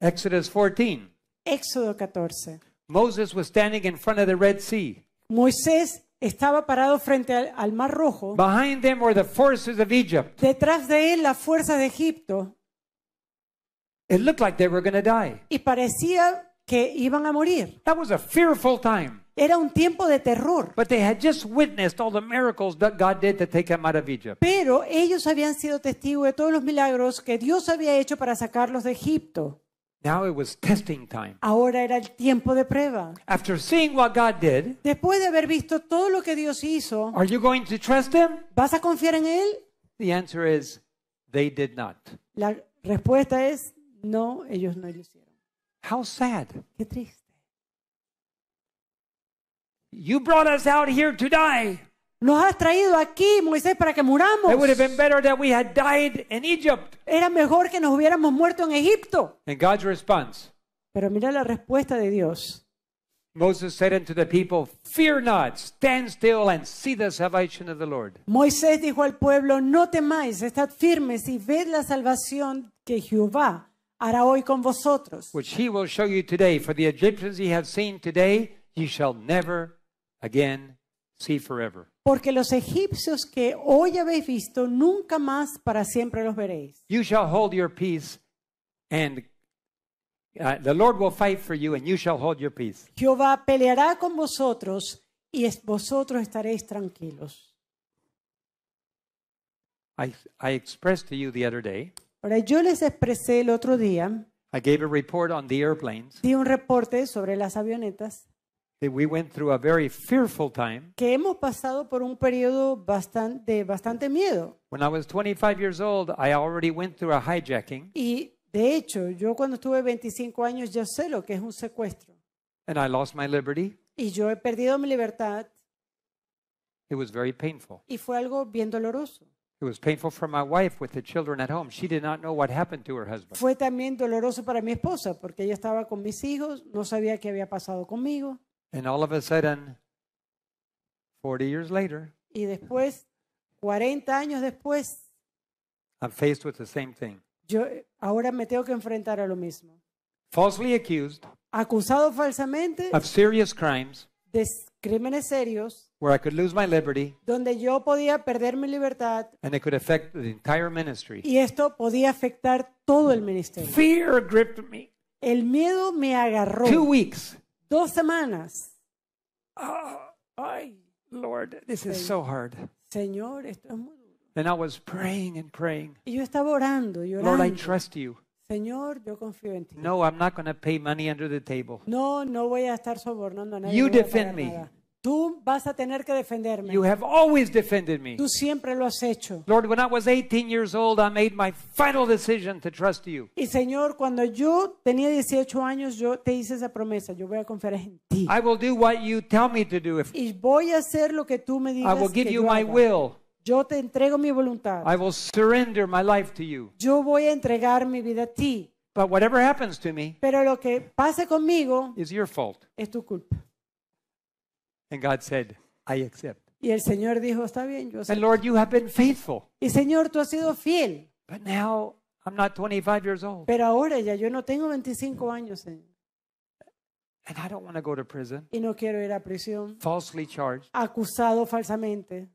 Éxodo 14. Moisés estaba parado frente al, Mar Rojo. Detrás de él las fuerzas de Egipto. Y parecía que iban a morir. Era un tiempo de terror. Pero ellos habían sido testigos de todos los milagros que Dios había hecho para sacarlos de Egipto. Now it was testing time. Ahora era el tiempo de prueba. After seeing what God did, después de haber visto todo lo que Dios hizo, are you going to trust him? ¿Vas a confiar en él? The answer is they did not. La respuesta es no, ellos no lo hicieron. How sad. Qué triste. You brought us out here to die. Nos has traído aquí, Moisés, para que muramos. It would have been better that we had died in Egypt. Era mejor que nos hubiéramos muerto en Egipto. And God's response. Pero mira la respuesta de Dios. Moses said unto the people, Fear not, stand still and see the salvation of the Lord. Moisés dijo al pueblo, No temáis, estad firmes y ved la salvación que Jehová hará hoy con vosotros. Which he will show you today, for the Egyptians ye have seen today, ye shall never again see forever. Porque los egipcios que hoy habéis visto, nunca más para siempre los veréis. You shall hold your Jehová peleará con vosotros y vosotros estaréis tranquilos. yo les expresé el otro día. I Di un reporte sobre las avionetas that we went through a very fearful time. que hemos pasado por un periodo bastante, de bastante miedo. When I was 25 years old, I already went through a hijacking. Y de hecho, yo cuando estuve 25 años ya sé lo que es un secuestro. And I lost my liberty. Y yo he perdido mi libertad. It was very painful. Y fue algo bien doloroso. It was painful for my wife with the children at home. She did not know what happened to her husband. Fue también doloroso para mi esposa porque ella estaba con mis hijos, no sabía qué había pasado conmigo. And all of a sudden, 40 years later, y después, 40 años después, I'm faced with the same thing. yo eh, ahora me tengo que enfrentar a lo mismo. Falsely accused Acusado falsamente of serious crimes de crímenes serios where I could lose my liberty donde yo podía perder mi libertad and it could affect the entire ministry. y esto podía afectar todo el ministerio. Fear gripped me. El miedo me agarró. Two weeks. Dos semanas. Oh, ay, Lord, this is so hard. Señor, esto es muy duro. And I was praying and praying. Y yo estaba orando, y orando. Lord, I trust you. Señor, yo confío en ti. No, I'm not going to pay money under the table. No, no voy a estar sobornando a nadie. You no defend me. Nada. Tú vas a tener que defenderme. You have always defended me. Tú siempre lo has hecho. Lord, when I was 18 years old, I made my final decision to trust you. Y Señor, cuando yo tenía 18 años, yo te hice esa promesa, yo voy a confiar en ti. I will do what you tell me to do Y voy a hacer lo que tú me digas I will give you my will. Yo te entrego mi voluntad. I will surrender my life to you. Yo voy a entregar mi vida a ti. But whatever happens to me Pero lo que pase conmigo is your fault. es tu culpa. And God said, I accept. Y el Señor dijo, está bien, yo And acepto. Lord, you have been faithful. Y Señor, tú has sido fiel, But now I'm not 25 years old. pero ahora ya yo no tengo 25 años, Señor, And I don't want to go to prison, y no quiero ir a prisión, falsely charged. acusado falsamente.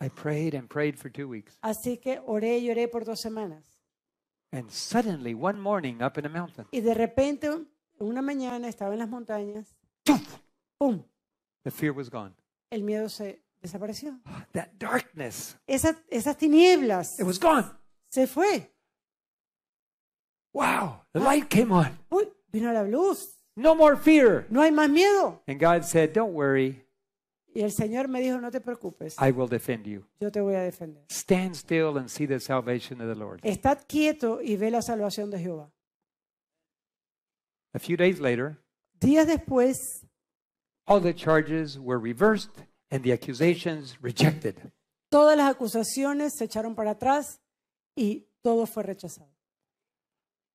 I prayed and prayed for two weeks. Así que oré y oré por dos semanas. And suddenly, one morning up in a mountain, Y de repente, una mañana estaba en las montañas ¡Pum! The fear was gone. El miedo se desapareció. That darkness. Esa, esas tinieblas. It was gone. Se fue. Wow, the light came on. Uy, vino la luz. No more fear. No hay más miedo. And God said, don't worry. Y el Señor me dijo, no te preocupes. I will defend you. Yo te voy a defender. Stand still and see the salvation of the Lord. Estad quieto y ve la salvación de Jehová. A few days later, días después, All the charges were reversed and the accusations rejected. Todas las acusaciones se echaron para atrás y todo fue rechazado.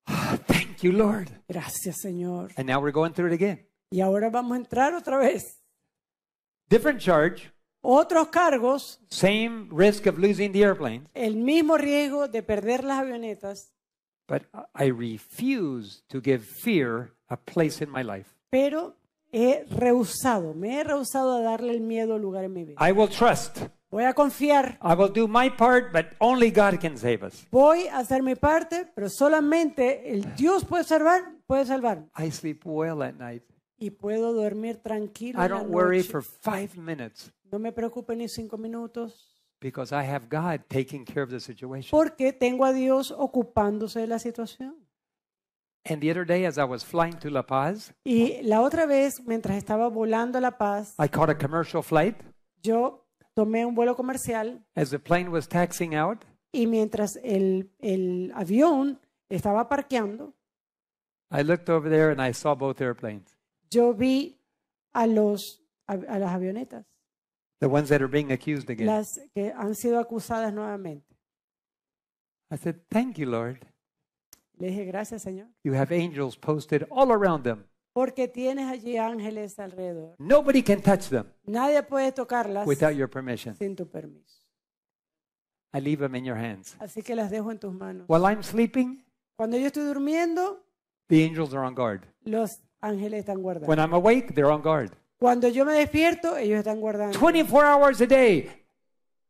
Thank you, Lord. Gracias, Señor. And now we're going through it again. Y ahora vamos a entrar otra vez. Different charge. Otros cargos. Same risk of losing the airplane. El mismo riesgo de perder las avionetas. But I refuse to give fear a place in my life. Pero he rehusado, me he rehusado a darle el miedo lugar en mi vida. trust. Voy a confiar. Voy a hacer mi parte, pero solamente el Dios puede salvar, puede salvar. Y puedo dormir tranquilo. No me preocupe ni cinco minutos. Porque tengo a Dios ocupándose de la situación. And the other day, as I was flying to La Paz, Y la otra vez, mientras estaba volando a La Paz, I caught a commercial flight. yo tomé un vuelo comercial As the plane was taxiing out, y mientras el, el avión estaba parqueando, I looked over there and I saw both airplanes, yo vi a, los, a, a las avionetas, the ones that are being accused again. las que han sido acusadas nuevamente. I said, Thank you, Lord. Le dije, gracias, Señor. You have angels posted all around them. Porque tienes allí ángeles alrededor. Nobody can touch them Nadie puede tocarlas without your permission. sin tu permiso. I leave them in your hands. Así que las dejo en tus manos. While I'm sleeping, Cuando yo estoy durmiendo, the angels are on guard. los ángeles están guardando. When I'm awake, they're on guard. Cuando yo me despierto, ellos están guardando. 24 hours a day,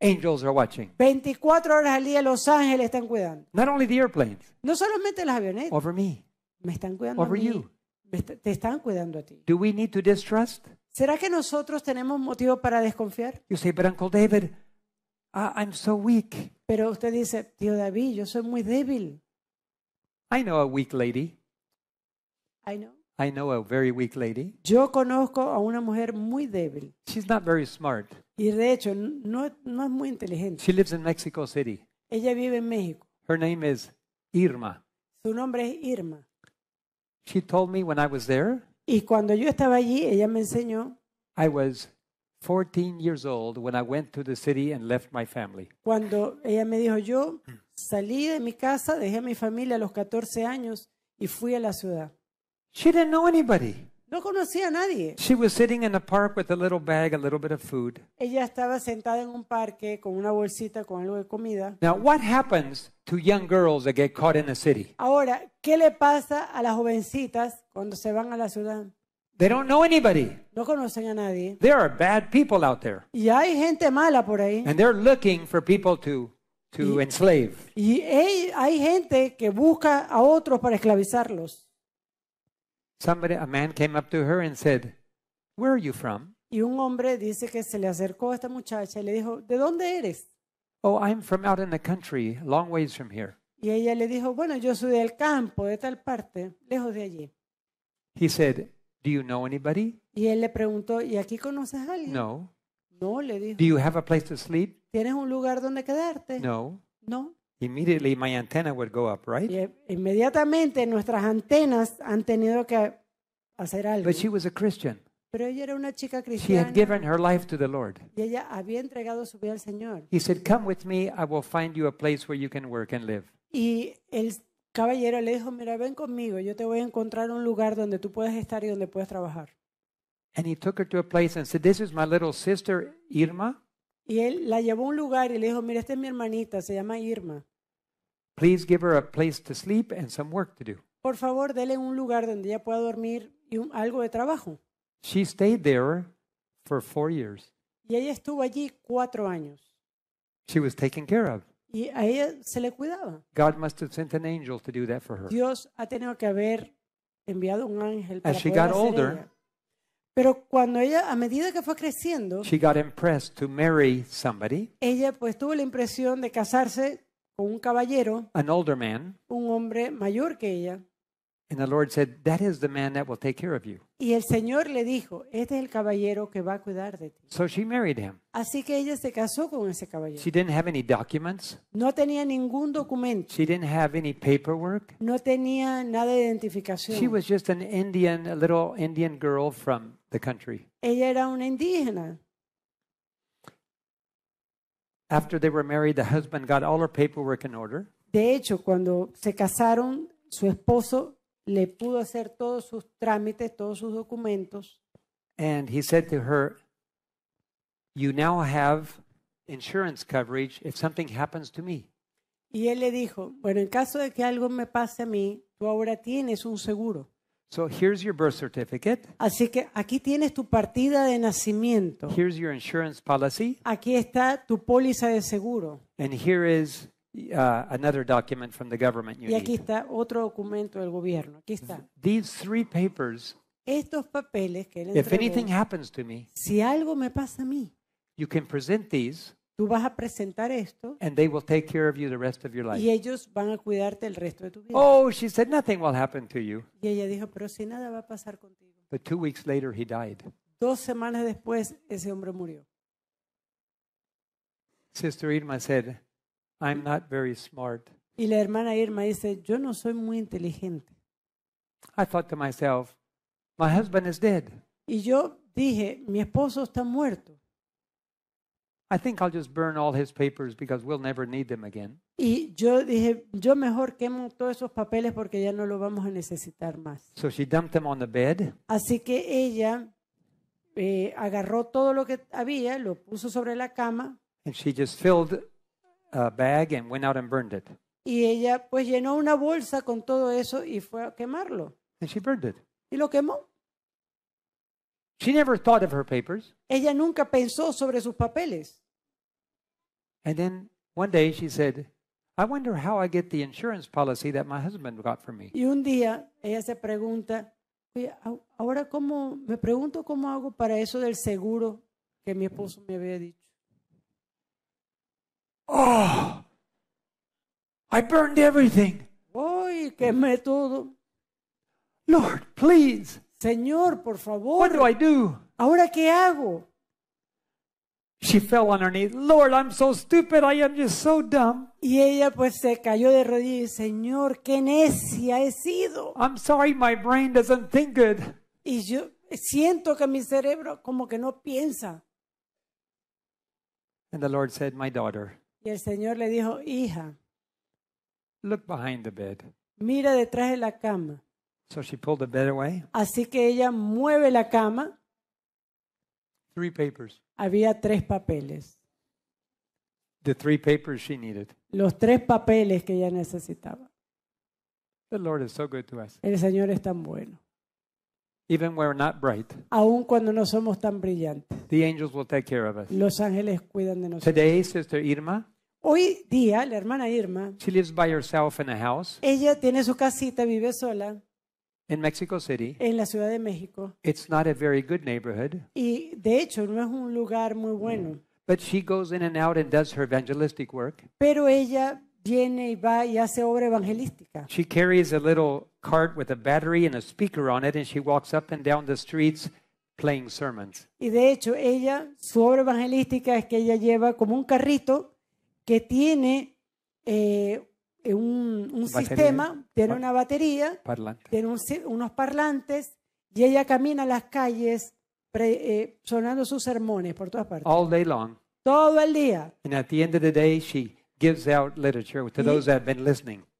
Angels are watching. 24 horas al día los ángeles están cuidando. Not only the airplanes. No solamente las avionetas. Over me. Me están cuidando Over a mí. You. te están cuidando a ti. Do we need to distrust? ¿Será que nosotros tenemos motivo para desconfiar? You say, but Uncle David, I I'm so weak. Pero usted dice, tío David, yo soy muy débil. I know a weak lady. I know. I know a very weak lady. Yo conozco a una mujer muy débil. She's not very smart. Y de hecho, no, no es muy inteligente. She lives in Mexico City. Ella vive en México. Her name is Irma. Su nombre es Irma. She told me when I was there, Y cuando yo estaba allí, ella me enseñó, I was 14 years old when I went to the city and left my family. cuando ella me dijo, yo salí de mi casa, dejé a mi familia a los 14 años y fui a la ciudad. She didn't know anybody. No conocía a nadie. She was sitting in a park with a little bag, a little bit of food. Ella estaba sentada en un parque con una bolsita con algo de comida. Now, what happens to young girls that get caught in a city? Ahora, ¿qué le pasa a las jovencitas cuando se van a la ciudad? They don't know anybody. No conocen a nadie. There are bad people out there. Y hay gente mala por ahí. And they're looking for people to to y, enslave. Y hay, hay gente que busca a otros para esclavizarlos. Somebody, a man came up to her and said, "Where are you from?" Y un hombre dice que se le acercó a esta muchacha y le dijo, "¿De dónde eres?" Oh, I'm from out in the country, long ways from here. Y ella le dijo, "Bueno, yo soy del campo, de tal parte, lejos de allí." He said, "Do you know anybody?" Y él le preguntó, "¿Y aquí conoces a alguien?" No. No, le dijo. "Do you have a place to sleep?" ¿Tienes un lugar donde quedarte? No. No. Immediately my antenna would go up, right? Y e, inmediatamente nuestras antenas han tenido que hacer algo. But she was a Christian. Pero ella era una chica cristiana. She had given her life to the Lord. y ella había entregado su vida al Señor. He said, Come with me, I will find you a place where you can work and live. Y el caballero le dijo, mira, ven conmigo, yo te voy a encontrar un lugar donde tú puedes estar y donde puedes trabajar. And he took her to a place and said, This is my little sister, Irma. Y él la llevó a un lugar y le dijo, mira, esta es mi hermanita, se llama Irma. Please give her a place to sleep and some work to do. Por favor, déle un lugar donde ella pueda dormir y algo de trabajo. She stayed there for four years. Y ella estuvo allí cuatro años. She was taken care of. Y a ella se le cuidaba. God must have sent an angel to do that for her. Dios ha tenido que haber enviado un ángel para As she got older, pero cuando ella, a medida que fue creciendo, ella pues tuvo la impresión de casarse con un caballero, un hombre mayor que ella. And the Lord said, that is the man that will take care of you. Y el Señor le dijo, este es el caballero que va a cuidar de ti. So she married him. Así que ella se casó con ese caballero. She didn't have any documents. No tenía ningún documento. She didn't have any paperwork. No tenía nada de identificación. She was just an Indian, a little Indian girl from the country. Ella era una indígena. After they were married, the husband got all her paperwork in order. De hecho, cuando se casaron, su esposo le pudo hacer todos sus trámites, todos sus documentos. And he said to her, You now have insurance coverage if something happens to me. Y él le dijo, bueno, en caso de que algo me pase a mí, tú ahora tienes un seguro. So here's your birth certificate. Así que aquí tienes tu partida de nacimiento. Here's your insurance policy. Aquí está tu póliza de seguro. And here is Uh, another document from the government you y aquí need. está otro documento del gobierno. Aquí está. These three papers, Estos papeles que él entregó. if anything happens to me, si algo me pasa a mí, you can present these tú vas a presentar esto and they will take care of you the rest of your life. y ellos van a cuidarte el resto de tu vida. Oh, she said nothing will happen to you. Y ella dijo, pero si nada va a pasar contigo. But two weeks later he died. Dos semanas después ese hombre murió. Sister Irma said, I'm not very smart. Y la hermana Irma dice, yo no soy muy inteligente. I thought to myself, my husband is dead. Y yo dije, mi esposo está muerto. I think I'll just burn all his papers because we'll never need them again. Y yo dije, yo mejor quemo todos esos papeles porque ya no lo vamos a necesitar más. So she dumped them on the bed. Así que ella eh, agarró todo lo que había, lo puso sobre la cama. And she just filled y ella pues llenó una bolsa con todo eso y fue a quemarlo. Y lo quemó. Ella nunca pensó sobre sus papeles. Y un día ella se pregunta, ahora cómo me pregunto cómo hago para eso del seguro que mi esposo me había dicho. Oh, I burned everything. Uy, quemé todo. Lord, please. Señor, por favor. What do I do? Ahora qué hago? She fell on her knees. Lord, I'm so stupid. I am just so dumb. Y ella pues se cayó de rodillas. Señor, qué necia he sido. I'm sorry, my brain doesn't think good. Y yo siento que mi cerebro como que no piensa. And the Lord said, my daughter. Y el Señor le dijo, hija, Look behind the bed. mira detrás de la cama. So she pulled the bed away. Así que ella mueve la cama. Three papers. Había tres papeles. The three papers she needed. Los tres papeles que ella necesitaba. The Lord is so good to us. El Señor es tan bueno. Even when we're not bright, aun cuando no somos tan brillantes, the angels will take care of us. los ángeles cuidan de nosotros. Today, Sister Irma, Hoy día, la hermana Irma, She lives by herself in a house ella tiene su casita, vive sola in Mexico City. en la Ciudad de México. It's not a very good neighborhood, Y de hecho, no es un lugar muy bueno. but she goes in and out and does her evangelistic work. Pero ella viene y va y hace obra evangelística. She carries a little cart with a battery and a speaker on it, and she walks up and down the streets playing sermons. Y de hecho, ella, su obra evangelística es que ella lleva como un carrito que tiene eh, un, sistema, tiene una batería, tiene unos parlantes y ella camina las calles eh, sonando sus sermones por todas partes. All day long. Todo el día.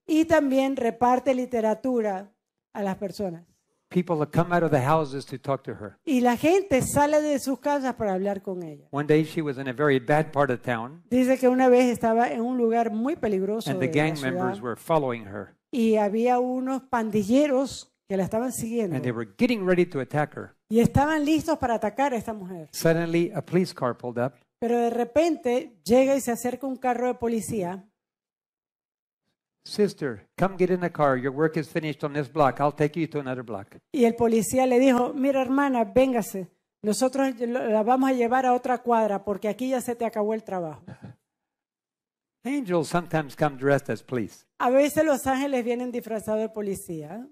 Y también reparte literatura a las personas. People have come out of the houses to talk to her. Y la gente sale de sus casas para hablar con ella. One day she was in a very bad part of town. Dice que una vez estaba en un lugar muy peligroso And the gang la ciudad, members were following her. Y había unos pandilleros que la estaban siguiendo. And they were getting ready to attack her. Y estaban listos para atacar a esta mujer. Suddenly a police car pulled up. Pero de repente llega y se acerca un carro de policía. Sister, come get in the car. Your work is finished on this block. I'll take you to another block. Y el policía le dijo, mira hermana, véngase. Nosotros la vamos a llevar a otra cuadra porque aquí ya se te acabó el trabajo. Angels sometimes come dressed as police. A veces los ángeles vienen disfrazados de policía.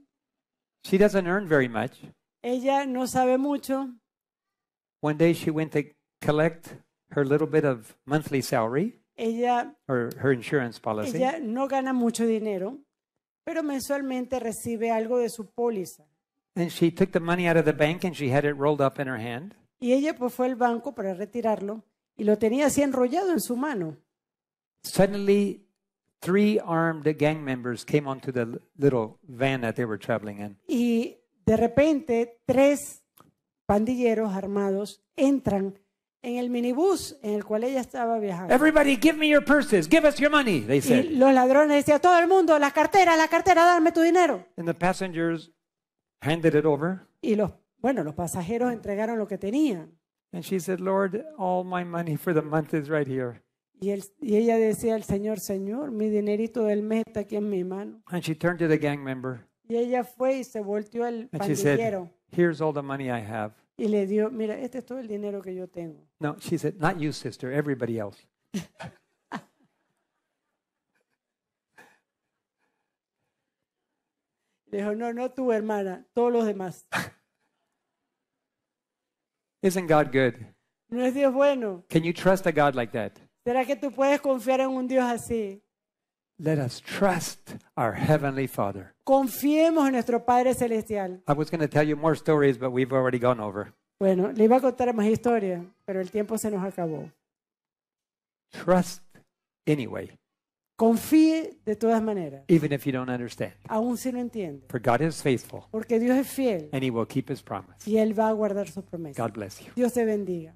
She doesn't earn very much. Ella no sabe mucho. One day she went to collect her little bit of monthly salary. Ella, her, her insurance policy. ella no gana mucho dinero, pero mensualmente recibe algo de su póliza. And she took the money out of the bank and she had it rolled up in her hand. Y ella pues fue al banco para retirarlo y lo tenía así enrollado en su mano. Suddenly, three armed gang members came onto the little van that they were traveling in. Y de repente tres pandilleros armados entran en el minibús en el cual ella estaba viajando. Everybody, give me your purses. Give us your money, they said. Y los ladrones decían, todo el mundo, las carteras, la cartera, dame tu dinero. And the passengers handed it over. Y los, bueno, los pasajeros entregaron lo que tenían. And she said, Lord, all my money for the month is right here. Y, y ella decía el Señor, Señor, mi dinerito del mes está aquí en mi mano. And she turned to the gang member. Y ella fue y se volteó al And she said, Here's all the money I have. Y le dio, mira, este es todo el dinero que yo tengo. No, she said, not you, sister, everybody else. Le dijo, no, no tu hermana, todos los demás. Isn't God good? ¿No es Dios bueno? Can you trust a God like that? ¿Será que tú puedes confiar en un Dios así? Let us trust our heavenly Father. Confiemos en nuestro Padre celestial. I was going to tell you more stories, but we've already gone over. Bueno, le iba a contar más historias, pero el tiempo se nos acabó. Trust anyway. Confíe de todas maneras, even if you don't understand. aun si no entiende, For God is faithful, porque Dios es fiel and He will keep His promise. y él va a guardar su promesa. God bless you. Dios te bendiga.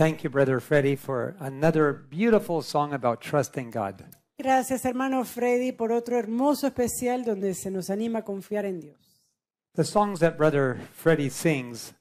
Thank you, brother Freddy, for another beautiful song about trusting God. Gracias, hermano Freddy, por otro hermoso especial donde se nos anima a confiar en Dios. The songs that brother Freddy sings,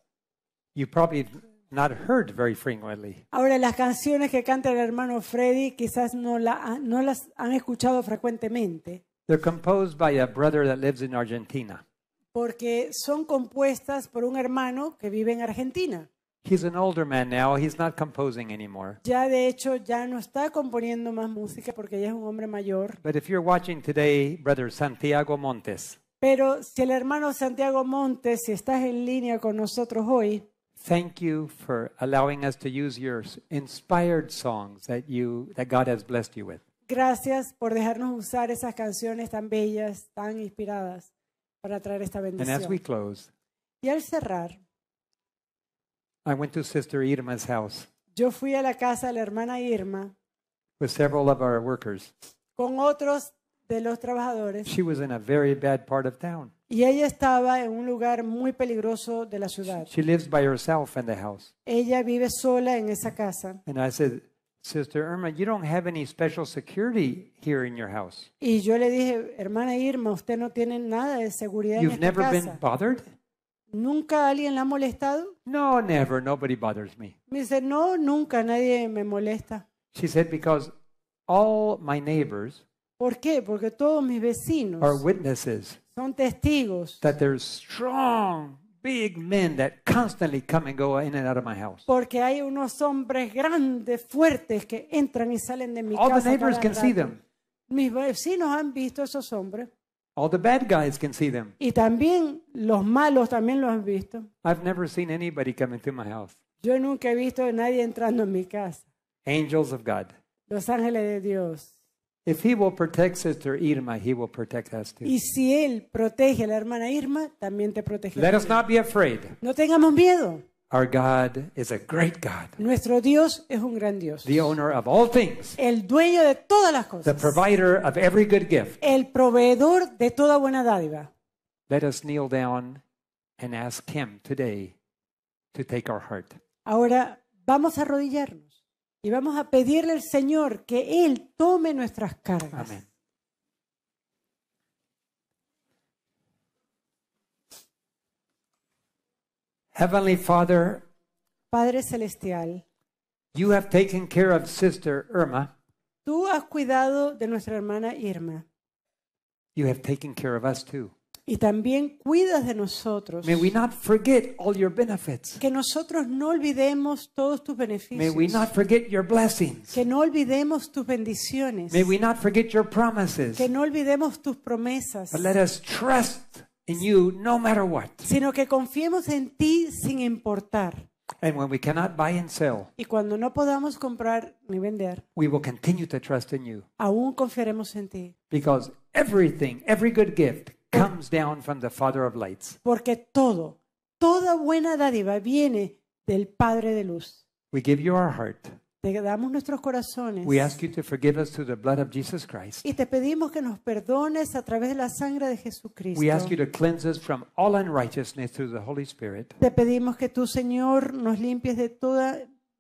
you probably not heard very frequently. Ahora las canciones que canta el hermano Freddy quizás no, no las han escuchado frecuentemente. They're composed by a brother that lives in Argentina. Porque son compuestas por un hermano que vive en Argentina. He's an older man now. He's not composing anymore. Ya de hecho ya no está componiendo más música porque ya es un hombre mayor. But if you're watching today, brother Santiago Montes. Pero si el hermano Santiago Montes, si estás en línea con nosotros hoy, Thank you for allowing us to use your inspired songs that you that God has blessed you with. Gracias por dejarnos usar esas canciones tan bellas, tan inspiradas para traer esta bendición. And as we close, y al cerrar, I went to Sister Irma's house Yo fui a la casa de la hermana Irma with several of our workers. con otros de los trabajadores She was in a very bad part of town. y ella estaba en un lugar muy peligroso de la ciudad. She lives by herself in the house. Ella vive sola en esa casa And I said, Sister Irma, you don't have any special security here in your house. y yo le dije, hermana Irma, usted no tiene nada de seguridad en casa. You've never been bothered? ¿Nunca alguien la ha molestado? No, never. Nobody bothers me. Me dice, no, nunca nadie me molesta. She said, because all my neighbors ¿Por qué? Porque todos mis vecinos are witnesses son testigos that there's strong, big men that constantly come and go in and out of my house. porque hay unos hombres grandes, fuertes, que entran y salen de mi All the neighbors can see them. Mis vecinos han visto esos hombres. All the bad guys can see them. Y también los malos también los han visto. I've never seen anybody come into my house. Yo nunca he visto a nadie entrando en mi casa. Angels of God. Los ángeles de Dios. If he will protect sister Irma, he will protect us too. Y si él protege a la hermana Irma, también te protegerá. Let us not be afraid. No tengamos miedo. Nuestro Dios es un gran Dios. El dueño de todas las cosas. El proveedor de toda buena dádiva. Let us kneel down and ask him today to take our Ahora vamos a arrodillarnos y vamos a pedirle al Señor que él tome nuestras cargas. Amén. Heavenly Father, Padre Celestial, you have taken care of Sister Irma. Tú has cuidado de nuestra hermana Irma. You have taken care of us too. Y también cuidas de nosotros. May we not forget all your benefits. Que nosotros no olvidemos todos tus beneficios. May we not forget your blessings. Que no olvidemos tus bendiciones. May we not forget your promises. Que no olvidemos tus promesas. But let us trust in you no matter what. Sino que confiemos en ti sin importar. And when we cannot buy and sell, y cuando no podamos comprar ni vender, we will continue to trust in you. Aún confiaremos en ti. Because everything, every good gift comes down from the Father of lights. Porque todo, toda buena dádiva viene del Padre de luz. We give you our heart. Te damos nuestros corazones. Y te pedimos que nos perdones a través de la sangre de Jesucristo. Te pedimos que tú, Señor, nos limpies de toda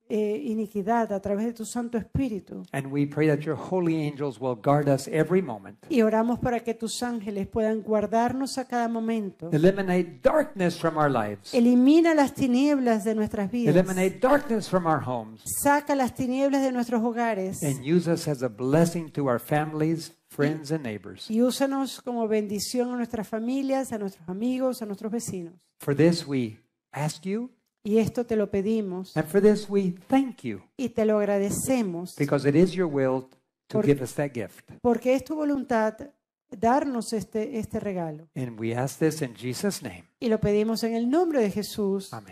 eh, iniquidad a través de tu Santo Espíritu. And we pray that your holy angels will guard us every moment. Y oramos para que tus ángeles puedan guardarnos a cada momento. Eliminate darkness from our lives. Elimina las tinieblas de nuestras vidas. Eliminate darkness from our homes. Saca las tinieblas de nuestros hogares. And use us as a blessing to our families. Friends and neighbors. Y úsanos como bendición a nuestras familias, a nuestros amigos, a nuestros vecinos. For this we ask you y esto te lo pedimos. Y te lo agradecemos porque es tu voluntad darnos este, este regalo. Y lo pedimos en el nombre de Jesús. Amén.